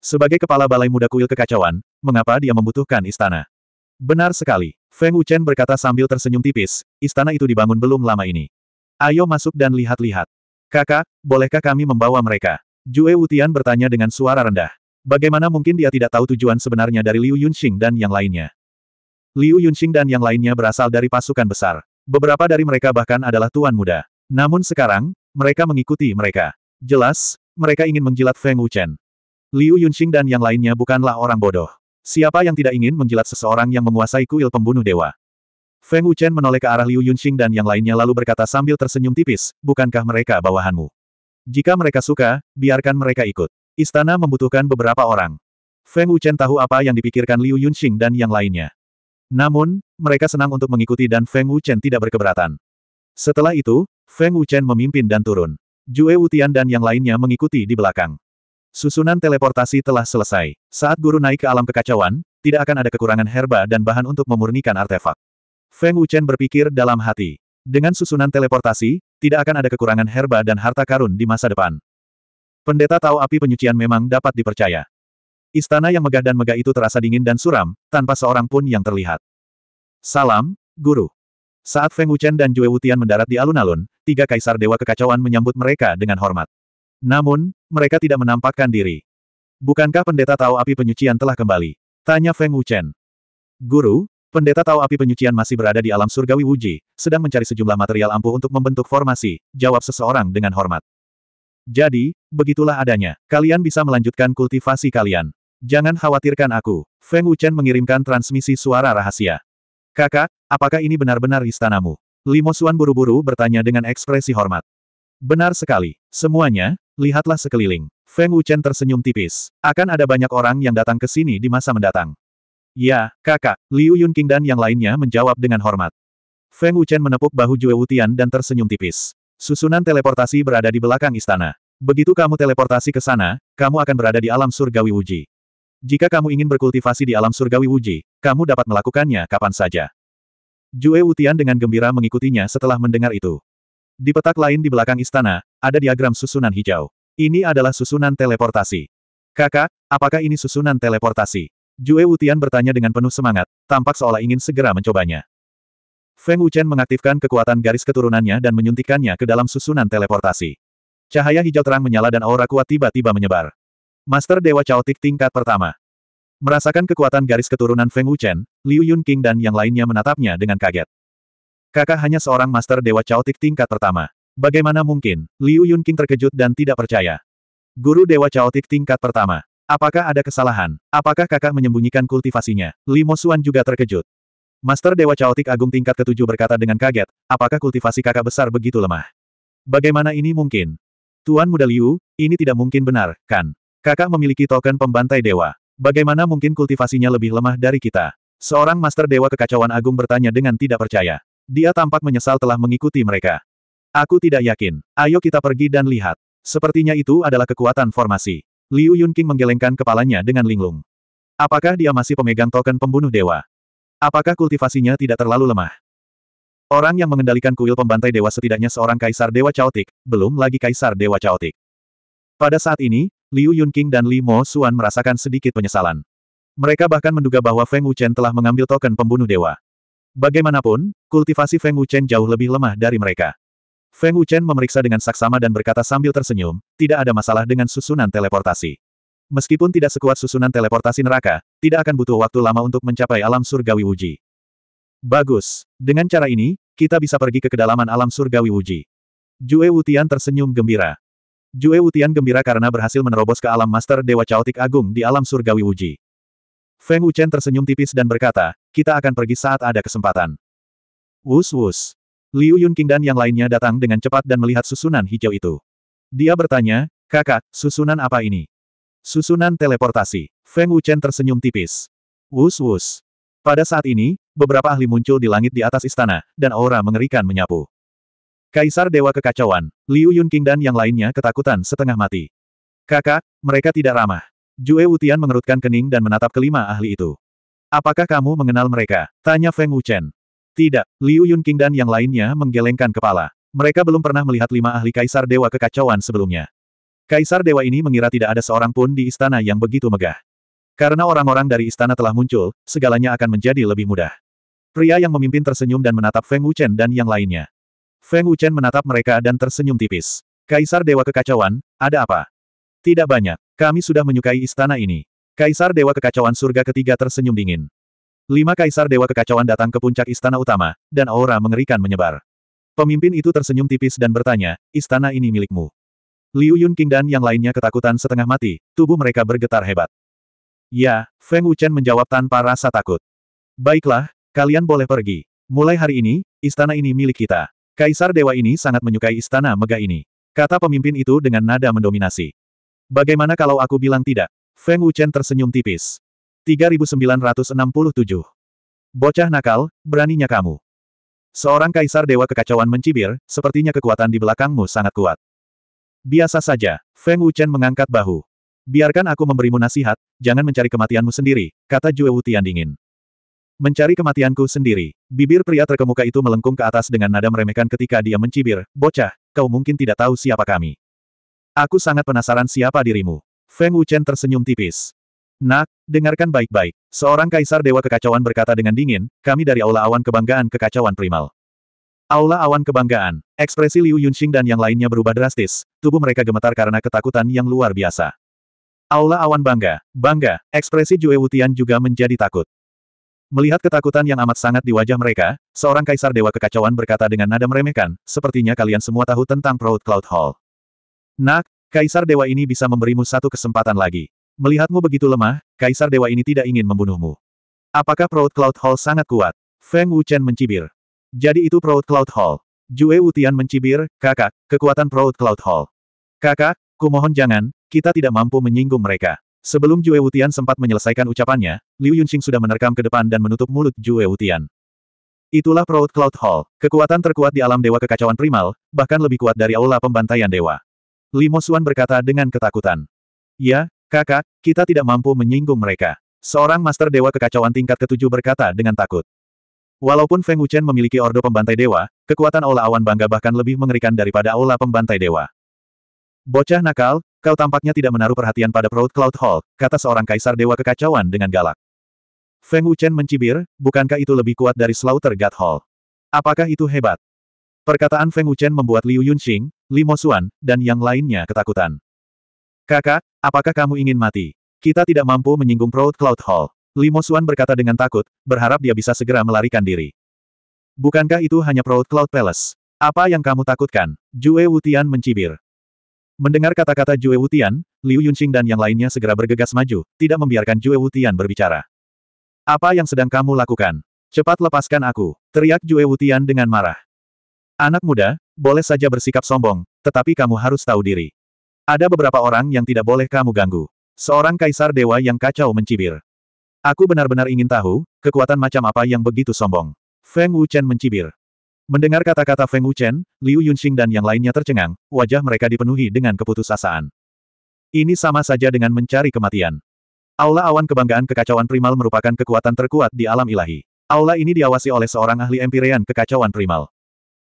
Sebagai kepala balai muda kuil kekacauan, mengapa dia membutuhkan istana? Benar sekali, Feng Wuchen berkata sambil tersenyum tipis, istana itu dibangun belum lama ini. Ayo masuk dan lihat-lihat. Kakak, bolehkah kami membawa mereka? Jue Wutian bertanya dengan suara rendah. Bagaimana mungkin dia tidak tahu tujuan sebenarnya dari Liu Yunxing dan yang lainnya? Liu Yunxing dan yang lainnya berasal dari pasukan besar. Beberapa dari mereka bahkan adalah tuan muda. Namun sekarang, mereka mengikuti mereka. Jelas, mereka ingin menjilat Feng Wuchen. Liu Yunxing dan yang lainnya bukanlah orang bodoh. Siapa yang tidak ingin menjilat seseorang yang menguasai kuil pembunuh dewa? Feng Wuchen menoleh ke arah Liu Yunxing dan yang lainnya lalu berkata sambil tersenyum tipis, bukankah mereka bawahanmu? Jika mereka suka, biarkan mereka ikut. Istana membutuhkan beberapa orang. Feng Wuchen tahu apa yang dipikirkan Liu Yunxing dan yang lainnya. Namun, mereka senang untuk mengikuti dan Feng Wuchen tidak berkeberatan. Setelah itu, Feng Wuchen memimpin dan turun. Jue Wutian dan yang lainnya mengikuti di belakang. Susunan teleportasi telah selesai. Saat guru naik ke alam kekacauan, tidak akan ada kekurangan herba dan bahan untuk memurnikan artefak. Feng Wuchen berpikir dalam hati. Dengan susunan teleportasi, tidak akan ada kekurangan herba dan harta karun di masa depan. Pendeta tahu api penyucian memang dapat dipercaya. Istana yang megah dan megah itu terasa dingin dan suram, tanpa seorang pun yang terlihat. Salam, Guru. Saat Feng Wuchen dan Jue Wutian mendarat di alun-alun, tiga kaisar dewa kekacauan menyambut mereka dengan hormat. Namun, mereka tidak menampakkan diri. Bukankah pendeta tahu api penyucian telah kembali? Tanya Feng Wuchen. Guru, pendeta tahu api penyucian masih berada di alam surgawi Wuji, sedang mencari sejumlah material ampuh untuk membentuk formasi, jawab seseorang dengan hormat. Jadi, begitulah adanya. Kalian bisa melanjutkan kultivasi kalian. Jangan khawatirkan aku. Feng Wuchen mengirimkan transmisi suara rahasia. Kakak, apakah ini benar-benar istanamu? Limo Suan buru-buru bertanya dengan ekspresi hormat. Benar sekali. Semuanya, lihatlah sekeliling. Feng Wuchen tersenyum tipis. Akan ada banyak orang yang datang ke sini di masa mendatang. Ya, kakak, Liu Yunqing dan yang lainnya menjawab dengan hormat. Feng Wuchen menepuk bahu Jue Wutian dan tersenyum tipis. Susunan teleportasi berada di belakang istana. Begitu kamu teleportasi ke sana, kamu akan berada di alam surgawi Wuji. Jika kamu ingin berkultivasi di alam surgawi Wuji, kamu dapat melakukannya kapan saja. Jue Wutian dengan gembira mengikutinya setelah mendengar itu. Di petak lain di belakang istana, ada diagram susunan hijau. Ini adalah susunan teleportasi. Kakak, apakah ini susunan teleportasi? Jue Wutian bertanya dengan penuh semangat, tampak seolah ingin segera mencobanya. Feng Wuchen mengaktifkan kekuatan garis keturunannya dan menyuntikkannya ke dalam susunan teleportasi. Cahaya hijau terang menyala dan aura kuat tiba-tiba menyebar. Master Dewa Chaotic tingkat pertama. Merasakan kekuatan garis keturunan Feng Wuchen, Liu Yun King dan yang lainnya menatapnya dengan kaget. Kakak hanya seorang Master Dewa Chaotic tingkat pertama. Bagaimana mungkin? Liu Yun King terkejut dan tidak percaya. Guru Dewa Chaotic tingkat pertama. Apakah ada kesalahan? Apakah kakak menyembunyikan kultivasinya? Limo Suan juga terkejut. Master Dewa Chaotic Agung tingkat ketujuh berkata dengan kaget, apakah kultivasi kakak besar begitu lemah? Bagaimana ini mungkin? Tuan Muda Liu, ini tidak mungkin benar, kan? Kakak memiliki token pembantai dewa. Bagaimana mungkin kultivasinya lebih lemah dari kita? Seorang master dewa kekacauan agung bertanya dengan tidak percaya. Dia tampak menyesal telah mengikuti mereka. Aku tidak yakin. Ayo kita pergi dan lihat. Sepertinya itu adalah kekuatan formasi. Liu Yunqing menggelengkan kepalanya dengan linglung. Apakah dia masih pemegang token pembunuh dewa? Apakah kultivasinya tidak terlalu lemah? Orang yang mengendalikan kuil pembantai dewa setidaknya seorang kaisar dewa caotik, belum lagi kaisar dewa caotik. Pada saat ini, Liu Yunqing dan Li Mo Suan merasakan sedikit penyesalan. Mereka bahkan menduga bahwa Feng Wuchen telah mengambil token pembunuh dewa. Bagaimanapun, kultivasi Feng Wuchen jauh lebih lemah dari mereka. Feng Wuchen memeriksa dengan saksama dan berkata sambil tersenyum, tidak ada masalah dengan susunan teleportasi. Meskipun tidak sekuat susunan teleportasi neraka, tidak akan butuh waktu lama untuk mencapai alam surgawi Wuji. Bagus. Dengan cara ini, kita bisa pergi ke kedalaman alam surgawi Wuji. Jue Wutian tersenyum gembira. Jue Wutian gembira karena berhasil menerobos ke alam Master Dewa chaotic Agung di alam surgawi Wuji. Feng Wuchen tersenyum tipis dan berkata, kita akan pergi saat ada kesempatan. Wus wus. Liu Yunqing dan yang lainnya datang dengan cepat dan melihat susunan hijau itu. Dia bertanya, kakak, susunan apa ini? Susunan teleportasi. Feng Wuchen tersenyum tipis. Wus wus. Pada saat ini, beberapa ahli muncul di langit di atas istana, dan aura mengerikan menyapu. Kaisar Dewa Kekacauan, Liu Yunqing dan yang lainnya ketakutan setengah mati. Kakak, mereka tidak ramah. Jue Wutian mengerutkan kening dan menatap kelima ahli itu. Apakah kamu mengenal mereka? Tanya Feng Wuchen. Tidak, Liu Yunqing dan yang lainnya menggelengkan kepala. Mereka belum pernah melihat lima ahli Kaisar Dewa Kekacauan sebelumnya. Kaisar Dewa ini mengira tidak ada seorang pun di istana yang begitu megah. Karena orang-orang dari istana telah muncul, segalanya akan menjadi lebih mudah. Pria yang memimpin tersenyum dan menatap Feng Wuchen dan yang lainnya. Feng Wuchen menatap mereka dan tersenyum tipis. Kaisar Dewa Kekacauan, ada apa? Tidak banyak. Kami sudah menyukai istana ini. Kaisar Dewa Kekacauan Surga Ketiga tersenyum dingin. Lima Kaisar Dewa Kekacauan datang ke puncak istana utama, dan aura mengerikan menyebar. Pemimpin itu tersenyum tipis dan bertanya, istana ini milikmu. Liu Yunqing dan yang lainnya ketakutan setengah mati, tubuh mereka bergetar hebat. Ya, Feng Wuchen menjawab tanpa rasa takut. Baiklah, kalian boleh pergi. Mulai hari ini, istana ini milik kita. Kaisar Dewa ini sangat menyukai istana megah ini. Kata pemimpin itu dengan nada mendominasi. Bagaimana kalau aku bilang tidak? Feng Wuchen tersenyum tipis. 3967. Bocah nakal, beraninya kamu. Seorang kaisar dewa kekacauan mencibir, sepertinya kekuatan di belakangmu sangat kuat. Biasa saja, Feng Wuchen mengangkat bahu. Biarkan aku memberimu nasihat, jangan mencari kematianmu sendiri, kata Jue Wutian dingin. Mencari kematianku sendiri. Bibir pria terkemuka itu melengkung ke atas dengan nada meremehkan ketika dia mencibir, Bocah, kau mungkin tidak tahu siapa kami. Aku sangat penasaran siapa dirimu. Feng Wuchen tersenyum tipis. Nak, dengarkan baik-baik. Seorang kaisar dewa kekacauan berkata dengan dingin, kami dari Aula Awan Kebanggaan Kekacauan Primal. Aula Awan Kebanggaan, ekspresi Liu Yunxing dan yang lainnya berubah drastis, tubuh mereka gemetar karena ketakutan yang luar biasa. Aula Awan Bangga, Bangga, ekspresi Jue Wutian juga menjadi takut. Melihat ketakutan yang amat sangat di wajah mereka, seorang kaisar dewa kekacauan berkata dengan nada meremehkan, sepertinya kalian semua tahu tentang Proud Cloud Hall. Nak, kaisar dewa ini bisa memberimu satu kesempatan lagi. Melihatmu begitu lemah, kaisar dewa ini tidak ingin membunuhmu. Apakah Proud Cloud Hall sangat kuat? Feng Wuchen mencibir. Jadi itu Proud Cloud Hall. Jue Wutian mencibir, kakak, kekuatan Proud Cloud Hall. Kakak, kumohon jangan, kita tidak mampu menyinggung mereka. Sebelum Jue Wutian sempat menyelesaikan ucapannya, Liu Yunxing sudah menerkam ke depan dan menutup mulut Jue Wutian. Itulah Proud Cloud Hall, kekuatan terkuat di alam dewa kekacauan primal, bahkan lebih kuat dari aula pembantaian dewa. Limo Xuan berkata dengan ketakutan. Ya, kakak, kita tidak mampu menyinggung mereka. Seorang master dewa kekacauan tingkat ketujuh berkata dengan takut. Walaupun Feng Wuchen memiliki ordo pembantai dewa, kekuatan aula awan bangga bahkan lebih mengerikan daripada aula pembantai dewa. Bocah nakal, kau tampaknya tidak menaruh perhatian pada Proud Cloud Hall, kata seorang kaisar dewa kekacauan dengan galak. Feng Wuchen mencibir, bukankah itu lebih kuat dari Slaughter God Hall? Apakah itu hebat? Perkataan Feng Wuchen membuat Liu Yunxing, Li Mosuan, dan yang lainnya ketakutan. Kakak, apakah kamu ingin mati? Kita tidak mampu menyinggung Proud Cloud Hall. Li Mosuan berkata dengan takut, berharap dia bisa segera melarikan diri. Bukankah itu hanya Proud Cloud Palace? Apa yang kamu takutkan? Jue Wutian mencibir. Mendengar kata-kata Jue Wutian, Liu Yunxing dan yang lainnya segera bergegas maju, tidak membiarkan Jue Wutian berbicara. Apa yang sedang kamu lakukan? Cepat lepaskan aku, teriak Jue Wutian dengan marah. Anak muda, boleh saja bersikap sombong, tetapi kamu harus tahu diri. Ada beberapa orang yang tidak boleh kamu ganggu. Seorang kaisar dewa yang kacau mencibir. Aku benar-benar ingin tahu, kekuatan macam apa yang begitu sombong. Feng Wuchen mencibir. Mendengar kata-kata Feng Wuchen, Liu Yunxing dan yang lainnya tercengang, wajah mereka dipenuhi dengan keputusasaan. Ini sama saja dengan mencari kematian. Aula awan kebanggaan kekacauan primal merupakan kekuatan terkuat di alam ilahi. Aula ini diawasi oleh seorang ahli empirean kekacauan primal.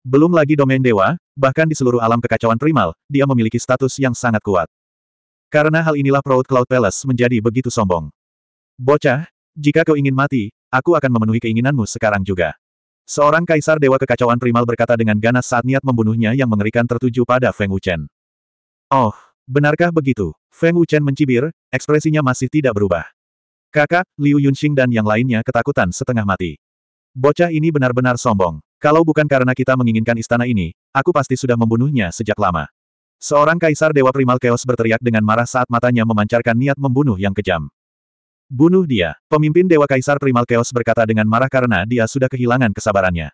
Belum lagi domain dewa, bahkan di seluruh alam kekacauan primal, dia memiliki status yang sangat kuat. Karena hal inilah Proud Cloud Palace menjadi begitu sombong. Bocah, jika kau ingin mati, aku akan memenuhi keinginanmu sekarang juga. Seorang kaisar dewa kekacauan primal berkata dengan ganas saat niat membunuhnya yang mengerikan tertuju pada Feng Wuchen. Oh, benarkah begitu? Feng Wuchen mencibir, ekspresinya masih tidak berubah. Kakak, Liu Yunxing dan yang lainnya ketakutan setengah mati. Bocah ini benar-benar sombong. Kalau bukan karena kita menginginkan istana ini, aku pasti sudah membunuhnya sejak lama. Seorang kaisar dewa primal chaos berteriak dengan marah saat matanya memancarkan niat membunuh yang kejam. Bunuh dia. Pemimpin Dewa Kaisar Primal Chaos berkata dengan marah karena dia sudah kehilangan kesabarannya.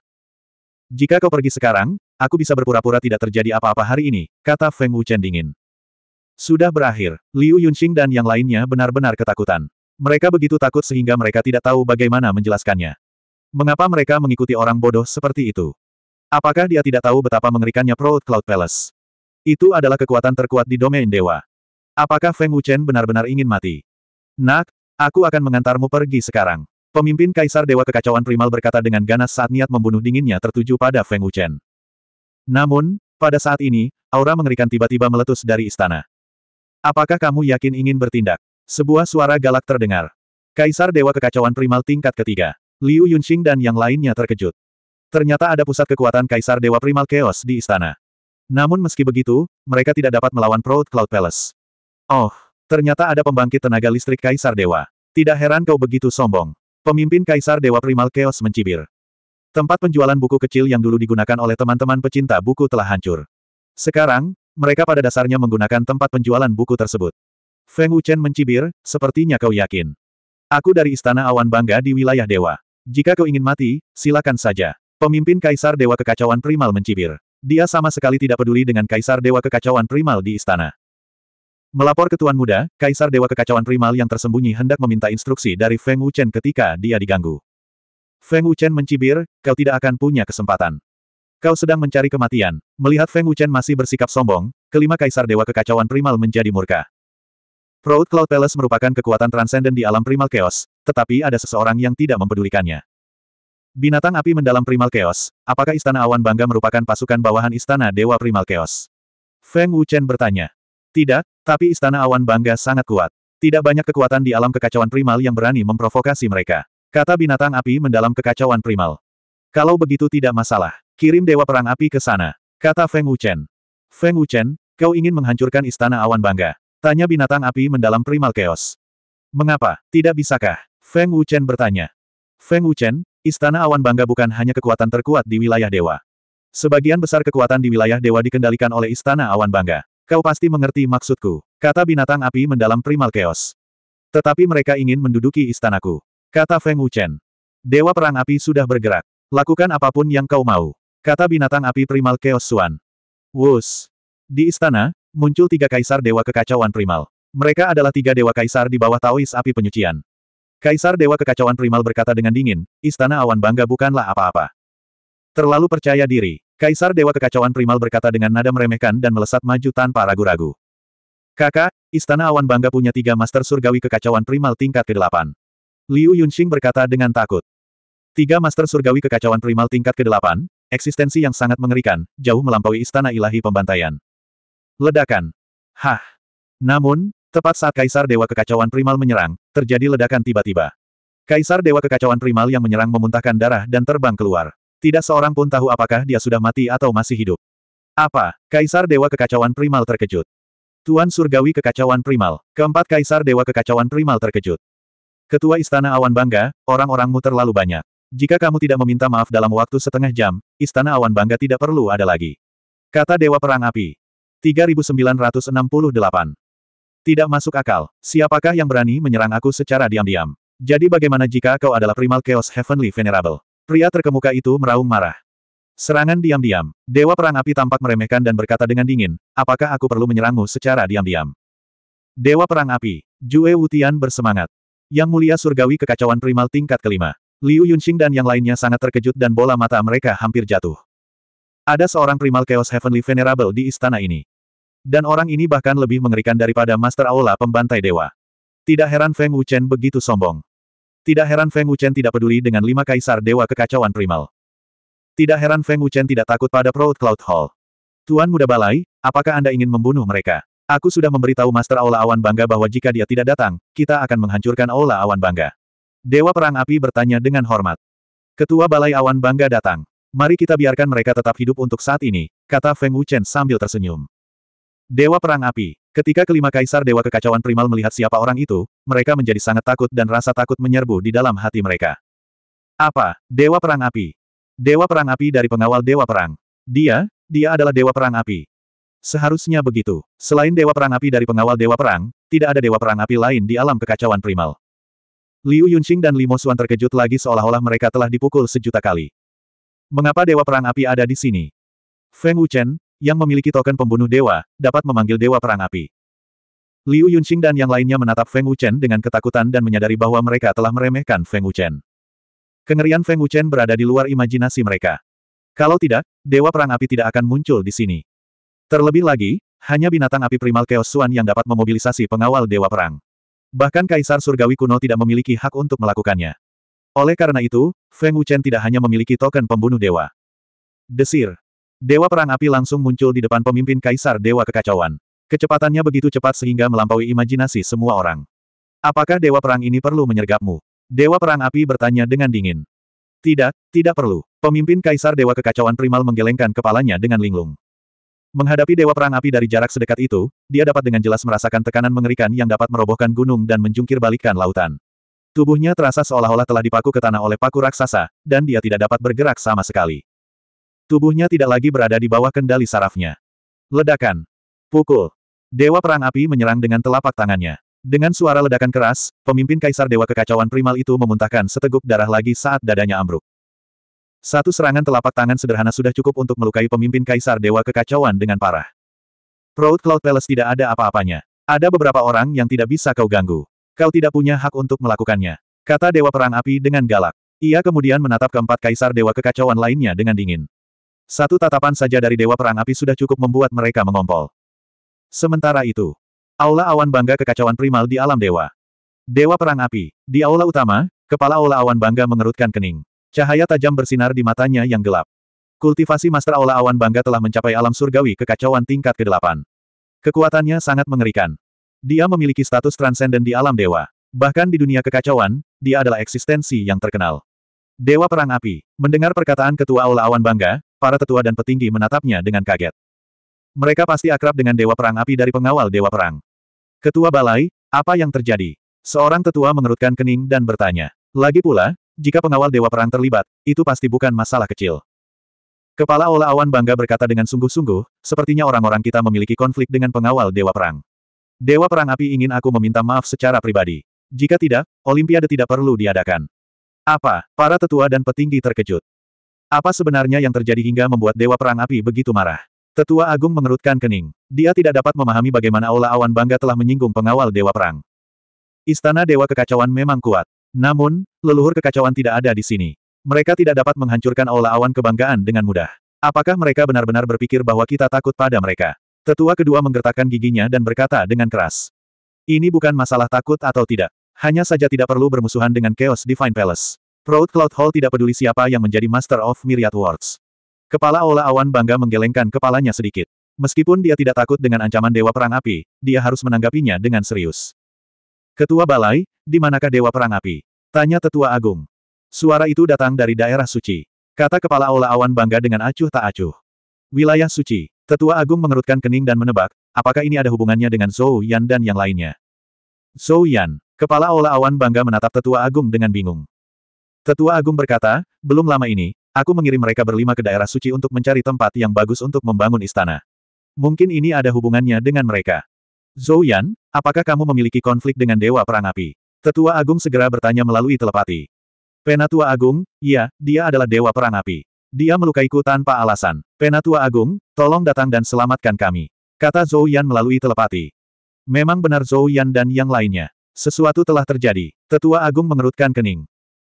Jika kau pergi sekarang, aku bisa berpura-pura tidak terjadi apa-apa hari ini, kata Feng Wuchen dingin. Sudah berakhir, Liu Yunxing dan yang lainnya benar-benar ketakutan. Mereka begitu takut sehingga mereka tidak tahu bagaimana menjelaskannya. Mengapa mereka mengikuti orang bodoh seperti itu? Apakah dia tidak tahu betapa mengerikannya Proud Cloud Palace? Itu adalah kekuatan terkuat di domain dewa. Apakah Feng Wuchen benar-benar ingin mati? Nak, Aku akan mengantarmu pergi sekarang. Pemimpin Kaisar Dewa Kekacauan Primal berkata dengan ganas saat niat membunuh dinginnya tertuju pada Feng Wuchen. Namun, pada saat ini, aura mengerikan tiba-tiba meletus dari istana. Apakah kamu yakin ingin bertindak? Sebuah suara galak terdengar. Kaisar Dewa Kekacauan Primal tingkat ketiga. Liu Yunxing dan yang lainnya terkejut. Ternyata ada pusat kekuatan Kaisar Dewa Primal Chaos di istana. Namun meski begitu, mereka tidak dapat melawan Proud Cloud Palace. Oh, Ternyata ada pembangkit tenaga listrik Kaisar Dewa. Tidak heran kau begitu sombong. Pemimpin Kaisar Dewa Primal Chaos mencibir. Tempat penjualan buku kecil yang dulu digunakan oleh teman-teman pecinta buku telah hancur. Sekarang, mereka pada dasarnya menggunakan tempat penjualan buku tersebut. Feng Wuchen mencibir, sepertinya kau yakin. Aku dari Istana Awan Bangga di wilayah Dewa. Jika kau ingin mati, silakan saja. Pemimpin Kaisar Dewa Kekacauan Primal mencibir. Dia sama sekali tidak peduli dengan Kaisar Dewa Kekacauan Primal di istana. Melapor ke Tuan Muda, Kaisar Dewa Kekacauan Primal yang tersembunyi hendak meminta instruksi dari Feng Wuchen ketika dia diganggu. Feng Wuchen mencibir, kau tidak akan punya kesempatan. Kau sedang mencari kematian. Melihat Feng Wuchen masih bersikap sombong, kelima Kaisar Dewa Kekacauan Primal menjadi murka. Proud Cloud Palace merupakan kekuatan transenden di alam Primal Chaos, tetapi ada seseorang yang tidak mempedulikannya. Binatang api mendalam Primal Chaos, apakah Istana Awan Bangga merupakan pasukan bawahan Istana Dewa Primal Chaos? Feng Wuchen bertanya. Tidak, tapi Istana Awan Bangga sangat kuat. Tidak banyak kekuatan di alam kekacauan primal yang berani memprovokasi mereka. Kata binatang api mendalam kekacauan primal. Kalau begitu tidak masalah. Kirim Dewa Perang Api ke sana. Kata Feng Wuchen. Feng Wuchen, kau ingin menghancurkan Istana Awan Bangga. Tanya binatang api mendalam primal chaos. Mengapa? Tidak bisakah? Feng Wuchen bertanya. Feng Wuchen, Istana Awan Bangga bukan hanya kekuatan terkuat di wilayah dewa. Sebagian besar kekuatan di wilayah dewa dikendalikan oleh Istana Awan Bangga. Kau pasti mengerti maksudku, kata binatang api mendalam primal chaos. Tetapi mereka ingin menduduki istanaku, kata Feng Wuchen. Dewa perang api sudah bergerak. Lakukan apapun yang kau mau, kata binatang api primal chaos Suan. Wus. Di istana, muncul tiga kaisar dewa kekacauan primal. Mereka adalah tiga dewa kaisar di bawah Taois api penyucian. Kaisar dewa kekacauan primal berkata dengan dingin, istana awan bangga bukanlah apa-apa. Terlalu percaya diri. Kaisar Dewa Kekacauan Primal berkata dengan nada meremehkan dan melesat maju tanpa ragu-ragu. Kakak, Istana Awan Bangga punya tiga Master Surgawi Kekacauan Primal tingkat ke-8. Liu Yunxing berkata dengan takut. Tiga Master Surgawi Kekacauan Primal tingkat ke-8, eksistensi yang sangat mengerikan, jauh melampaui Istana Ilahi Pembantaian. Ledakan. Hah. Namun, tepat saat Kaisar Dewa Kekacauan Primal menyerang, terjadi ledakan tiba-tiba. Kaisar Dewa Kekacauan Primal yang menyerang memuntahkan darah dan terbang keluar. Tidak seorang pun tahu apakah dia sudah mati atau masih hidup. Apa? Kaisar Dewa Kekacauan Primal terkejut. Tuan Surgawi Kekacauan Primal. Keempat Kaisar Dewa Kekacauan Primal terkejut. Ketua Istana Awan bangga, orang-orangmu terlalu banyak. Jika kamu tidak meminta maaf dalam waktu setengah jam, Istana Awan Bangga tidak perlu ada lagi. Kata Dewa Perang Api. 3968. Tidak masuk akal. Siapakah yang berani menyerang aku secara diam-diam? Jadi bagaimana jika kau adalah primal Chaos Heavenly Venerable? Pria terkemuka itu meraung marah. Serangan diam-diam. Dewa Perang Api tampak meremehkan dan berkata dengan dingin, apakah aku perlu menyerangmu secara diam-diam? Dewa Perang Api. Jue Wutian bersemangat. Yang mulia surgawi kekacauan primal tingkat kelima. Liu Yunxing dan yang lainnya sangat terkejut dan bola mata mereka hampir jatuh. Ada seorang primal Chaos Heavenly Venerable di istana ini. Dan orang ini bahkan lebih mengerikan daripada Master Aula pembantai dewa. Tidak heran Feng Wuchen begitu sombong. Tidak heran Feng Wuchen tidak peduli dengan lima kaisar dewa kekacauan primal. Tidak heran Feng Wuchen tidak takut pada Proud Cloud Hall. Tuan Muda Balai, apakah Anda ingin membunuh mereka? Aku sudah memberitahu Master Aula Awan Bangga bahwa jika dia tidak datang, kita akan menghancurkan Aula Awan Bangga. Dewa Perang Api bertanya dengan hormat. Ketua Balai Awan Bangga datang. Mari kita biarkan mereka tetap hidup untuk saat ini, kata Feng Wuchen sambil tersenyum. Dewa Perang Api. Ketika kelima kaisar Dewa Kekacauan Primal melihat siapa orang itu, mereka menjadi sangat takut dan rasa takut menyerbu di dalam hati mereka. Apa? Dewa Perang Api. Dewa Perang Api dari pengawal Dewa Perang. Dia, dia adalah Dewa Perang Api. Seharusnya begitu. Selain Dewa Perang Api dari pengawal Dewa Perang, tidak ada Dewa Perang Api lain di alam kekacauan primal. Liu Yunxing dan Limo Xuan terkejut lagi seolah-olah mereka telah dipukul sejuta kali. Mengapa Dewa Perang Api ada di sini? Feng Wuchen, yang memiliki token pembunuh dewa, dapat memanggil dewa perang api. Liu Yunxing dan yang lainnya menatap Feng Wuchen dengan ketakutan dan menyadari bahwa mereka telah meremehkan Feng Wuchen. Kengerian Feng Wuchen berada di luar imajinasi mereka. Kalau tidak, Dewa Perang Api tidak akan muncul di sini. Terlebih lagi, hanya binatang api primal Chaos Suan yang dapat memobilisasi pengawal Dewa Perang. Bahkan Kaisar Surgawi kuno tidak memiliki hak untuk melakukannya. Oleh karena itu, Feng Wuchen tidak hanya memiliki token pembunuh dewa. Desir. Dewa Perang Api langsung muncul di depan pemimpin Kaisar Dewa Kekacauan. Kecepatannya begitu cepat sehingga melampaui imajinasi semua orang. Apakah Dewa Perang ini perlu menyergapmu? Dewa Perang Api bertanya dengan dingin. Tidak, tidak perlu. Pemimpin Kaisar Dewa Kekacauan Primal menggelengkan kepalanya dengan linglung. Menghadapi Dewa Perang Api dari jarak sedekat itu, dia dapat dengan jelas merasakan tekanan mengerikan yang dapat merobohkan gunung dan menjungkir balikan lautan. Tubuhnya terasa seolah-olah telah dipaku ke tanah oleh paku raksasa, dan dia tidak dapat bergerak sama sekali. Tubuhnya tidak lagi berada di bawah kendali sarafnya. Ledakan. Pukul. Dewa Perang Api menyerang dengan telapak tangannya. Dengan suara ledakan keras, pemimpin Kaisar Dewa Kekacauan Primal itu memuntahkan seteguk darah lagi saat dadanya ambruk. Satu serangan telapak tangan sederhana sudah cukup untuk melukai pemimpin Kaisar Dewa Kekacauan dengan parah. Proud Cloud Palace tidak ada apa-apanya. Ada beberapa orang yang tidak bisa kau ganggu. Kau tidak punya hak untuk melakukannya. Kata Dewa Perang Api dengan galak. Ia kemudian menatap keempat Kaisar Dewa Kekacauan lainnya dengan dingin. Satu tatapan saja dari Dewa Perang Api sudah cukup membuat mereka mengompol. Sementara itu, Aula Awan Bangga kekacauan primal di alam dewa. Dewa Perang Api, di aula utama, kepala Aula Awan Bangga mengerutkan kening. Cahaya tajam bersinar di matanya yang gelap. Kultivasi Master Aula Awan Bangga telah mencapai alam surgawi kekacauan tingkat ke-8. Kekuatannya sangat mengerikan. Dia memiliki status transenden di alam dewa. Bahkan di dunia kekacauan, dia adalah eksistensi yang terkenal. Dewa Perang Api, mendengar perkataan Ketua Aula Awan Bangga, para tetua dan petinggi menatapnya dengan kaget. Mereka pasti akrab dengan Dewa Perang Api dari pengawal Dewa Perang. Ketua Balai, apa yang terjadi? Seorang tetua mengerutkan kening dan bertanya. Lagi pula, jika pengawal Dewa Perang terlibat, itu pasti bukan masalah kecil. Kepala Ola Awan bangga berkata dengan sungguh-sungguh, sepertinya orang-orang kita memiliki konflik dengan pengawal Dewa Perang. Dewa Perang Api ingin aku meminta maaf secara pribadi. Jika tidak, Olimpiade tidak perlu diadakan. Apa? Para tetua dan petinggi terkejut. Apa sebenarnya yang terjadi hingga membuat Dewa Perang Api begitu marah? Tetua Agung mengerutkan kening. Dia tidak dapat memahami bagaimana Aula Awan Bangga telah menyinggung pengawal Dewa Perang. Istana Dewa Kekacauan memang kuat. Namun, leluhur kekacauan tidak ada di sini. Mereka tidak dapat menghancurkan Aula Awan Kebanggaan dengan mudah. Apakah mereka benar-benar berpikir bahwa kita takut pada mereka? Tetua kedua menggertakkan giginya dan berkata dengan keras. Ini bukan masalah takut atau tidak. Hanya saja tidak perlu bermusuhan dengan Chaos Divine Palace. Proud Cloud Hall tidak peduli siapa yang menjadi Master of Myriad Works. Kepala Ola Awan bangga menggelengkan kepalanya sedikit. Meskipun dia tidak takut dengan ancaman Dewa Perang Api, dia harus menanggapinya dengan serius. Ketua Balai, di manakah Dewa Perang Api? Tanya Tetua Agung. Suara itu datang dari daerah suci. Kata Kepala Ola Awan bangga dengan acuh tak acuh. Wilayah suci. Tetua Agung mengerutkan kening dan menebak, apakah ini ada hubungannya dengan Zhou Yan dan yang lainnya. Zhou Yan, Kepala Ola Awan bangga menatap Tetua Agung dengan bingung. Tetua Agung berkata, belum lama ini, aku mengirim mereka berlima ke daerah suci untuk mencari tempat yang bagus untuk membangun istana. Mungkin ini ada hubungannya dengan mereka. Zhou Yan, apakah kamu memiliki konflik dengan Dewa Perang Api? Tetua Agung segera bertanya melalui telepati. Penatua Agung, iya, dia adalah Dewa Perang Api. Dia melukaiku tanpa alasan. Penatua Agung, tolong datang dan selamatkan kami. Kata Zhou Yan melalui telepati. Memang benar Zhou Yan dan yang lainnya. Sesuatu telah terjadi. Tetua Agung mengerutkan kening.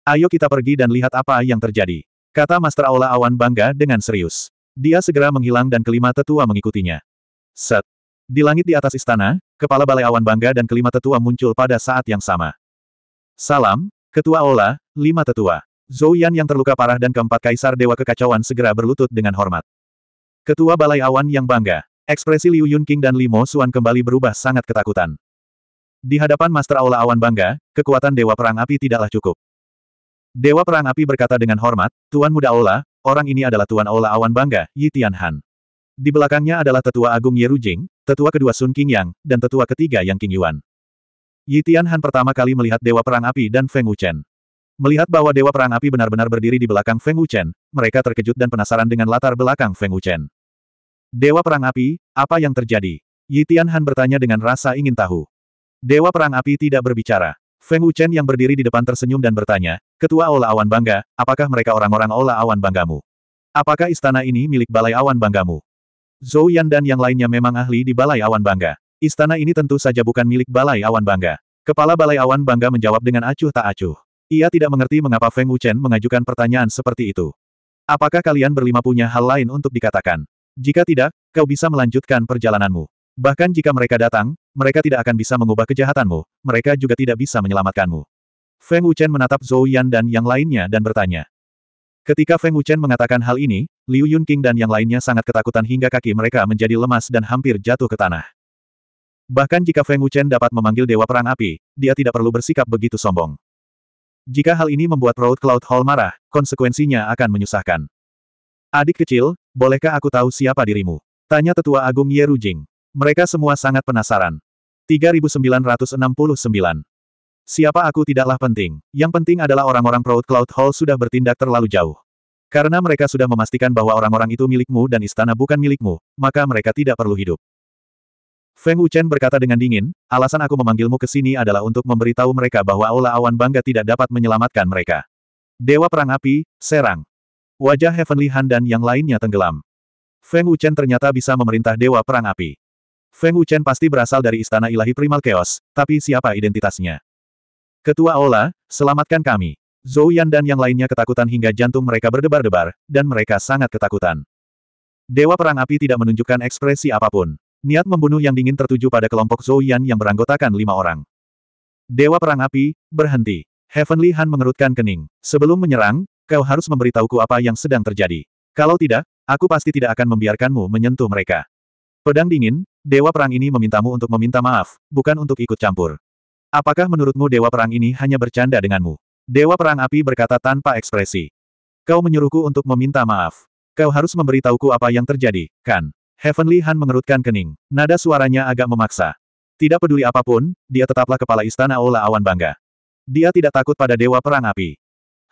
Ayo kita pergi dan lihat apa yang terjadi. Kata Master Aula Awan bangga dengan serius. Dia segera menghilang dan kelima tetua mengikutinya. Set. Di langit di atas istana, kepala balai awan bangga dan kelima tetua muncul pada saat yang sama. Salam, Ketua Aula, lima tetua. Zhou Yan yang terluka parah dan keempat kaisar dewa kekacauan segera berlutut dengan hormat. Ketua balai awan yang bangga. Ekspresi Liu Yunqing dan Limo Suan kembali berubah sangat ketakutan. Di hadapan Master Aula Awan Bangga, kekuatan Dewa Perang Api tidaklah cukup. Dewa Perang Api berkata dengan hormat, Tuan Muda Aula, orang ini adalah Tuan Aula Awan Bangga, Yi Tianhan. Di belakangnya adalah Tetua Agung Yeru Jing, Tetua kedua Sun King Yang, dan Tetua ketiga Yang King Yuan. Yi Tianhan pertama kali melihat Dewa Perang Api dan Feng Wuchen. Melihat bahwa Dewa Perang Api benar-benar berdiri di belakang Feng Wuchen, mereka terkejut dan penasaran dengan latar belakang Feng Wuchen. Dewa Perang Api, apa yang terjadi? Yi Tianhan bertanya dengan rasa ingin tahu. Dewa Perang Api tidak berbicara. Feng Wuchen yang berdiri di depan tersenyum dan bertanya, Ketua Aula Awan Bangga, apakah mereka orang-orang Aula Awan Banggamu? Apakah istana ini milik Balai Awan Banggamu? Zhou Yan dan yang lainnya memang ahli di Balai Awan Bangga. Istana ini tentu saja bukan milik Balai Awan Bangga. Kepala Balai Awan Bangga menjawab dengan acuh tak acuh. Ia tidak mengerti mengapa Feng Wuchen mengajukan pertanyaan seperti itu. Apakah kalian berlima punya hal lain untuk dikatakan? Jika tidak, kau bisa melanjutkan perjalananmu. Bahkan jika mereka datang, mereka tidak akan bisa mengubah kejahatanmu, mereka juga tidak bisa menyelamatkanmu. Feng Wuchen menatap Zhou Yan dan yang lainnya dan bertanya. Ketika Feng Wuchen mengatakan hal ini, Liu Yunqing dan yang lainnya sangat ketakutan hingga kaki mereka menjadi lemas dan hampir jatuh ke tanah. Bahkan jika Feng Wuchen dapat memanggil Dewa Perang Api, dia tidak perlu bersikap begitu sombong. Jika hal ini membuat Proud Cloud Hall marah, konsekuensinya akan menyusahkan. Adik kecil, bolehkah aku tahu siapa dirimu? Tanya Tetua Agung Ye Rujing. Mereka semua sangat penasaran. 3969. Siapa aku tidaklah penting. Yang penting adalah orang-orang Proud Cloud Hall sudah bertindak terlalu jauh. Karena mereka sudah memastikan bahwa orang-orang itu milikmu dan istana bukan milikmu, maka mereka tidak perlu hidup. Feng Wuchen berkata dengan dingin, alasan aku memanggilmu ke sini adalah untuk memberitahu mereka bahwa Aula Awan Bangga tidak dapat menyelamatkan mereka. Dewa Perang Api, Serang. Wajah Heavenly Han dan yang lainnya tenggelam. Feng Wuchen ternyata bisa memerintah Dewa Perang Api. Feng Wuchen pasti berasal dari istana ilahi primal chaos, tapi siapa identitasnya? Ketua Ola, selamatkan kami. Zhou Yan dan yang lainnya ketakutan hingga jantung mereka berdebar-debar, dan mereka sangat ketakutan. Dewa Perang Api tidak menunjukkan ekspresi apapun. Niat membunuh yang dingin tertuju pada kelompok Zhou Yan yang beranggotakan lima orang. Dewa Perang Api, berhenti. Heavenly Han mengerutkan kening. Sebelum menyerang, kau harus memberitahuku apa yang sedang terjadi. Kalau tidak, aku pasti tidak akan membiarkanmu menyentuh mereka. Pedang dingin, Dewa Perang ini memintamu untuk meminta maaf, bukan untuk ikut campur. Apakah menurutmu Dewa Perang ini hanya bercanda denganmu? Dewa Perang Api berkata tanpa ekspresi. Kau menyuruhku untuk meminta maaf. Kau harus memberitahuku apa yang terjadi, kan? Heavenly Han mengerutkan kening. Nada suaranya agak memaksa. Tidak peduli apapun, dia tetaplah kepala istana Ola Awan Bangga. Dia tidak takut pada Dewa Perang Api.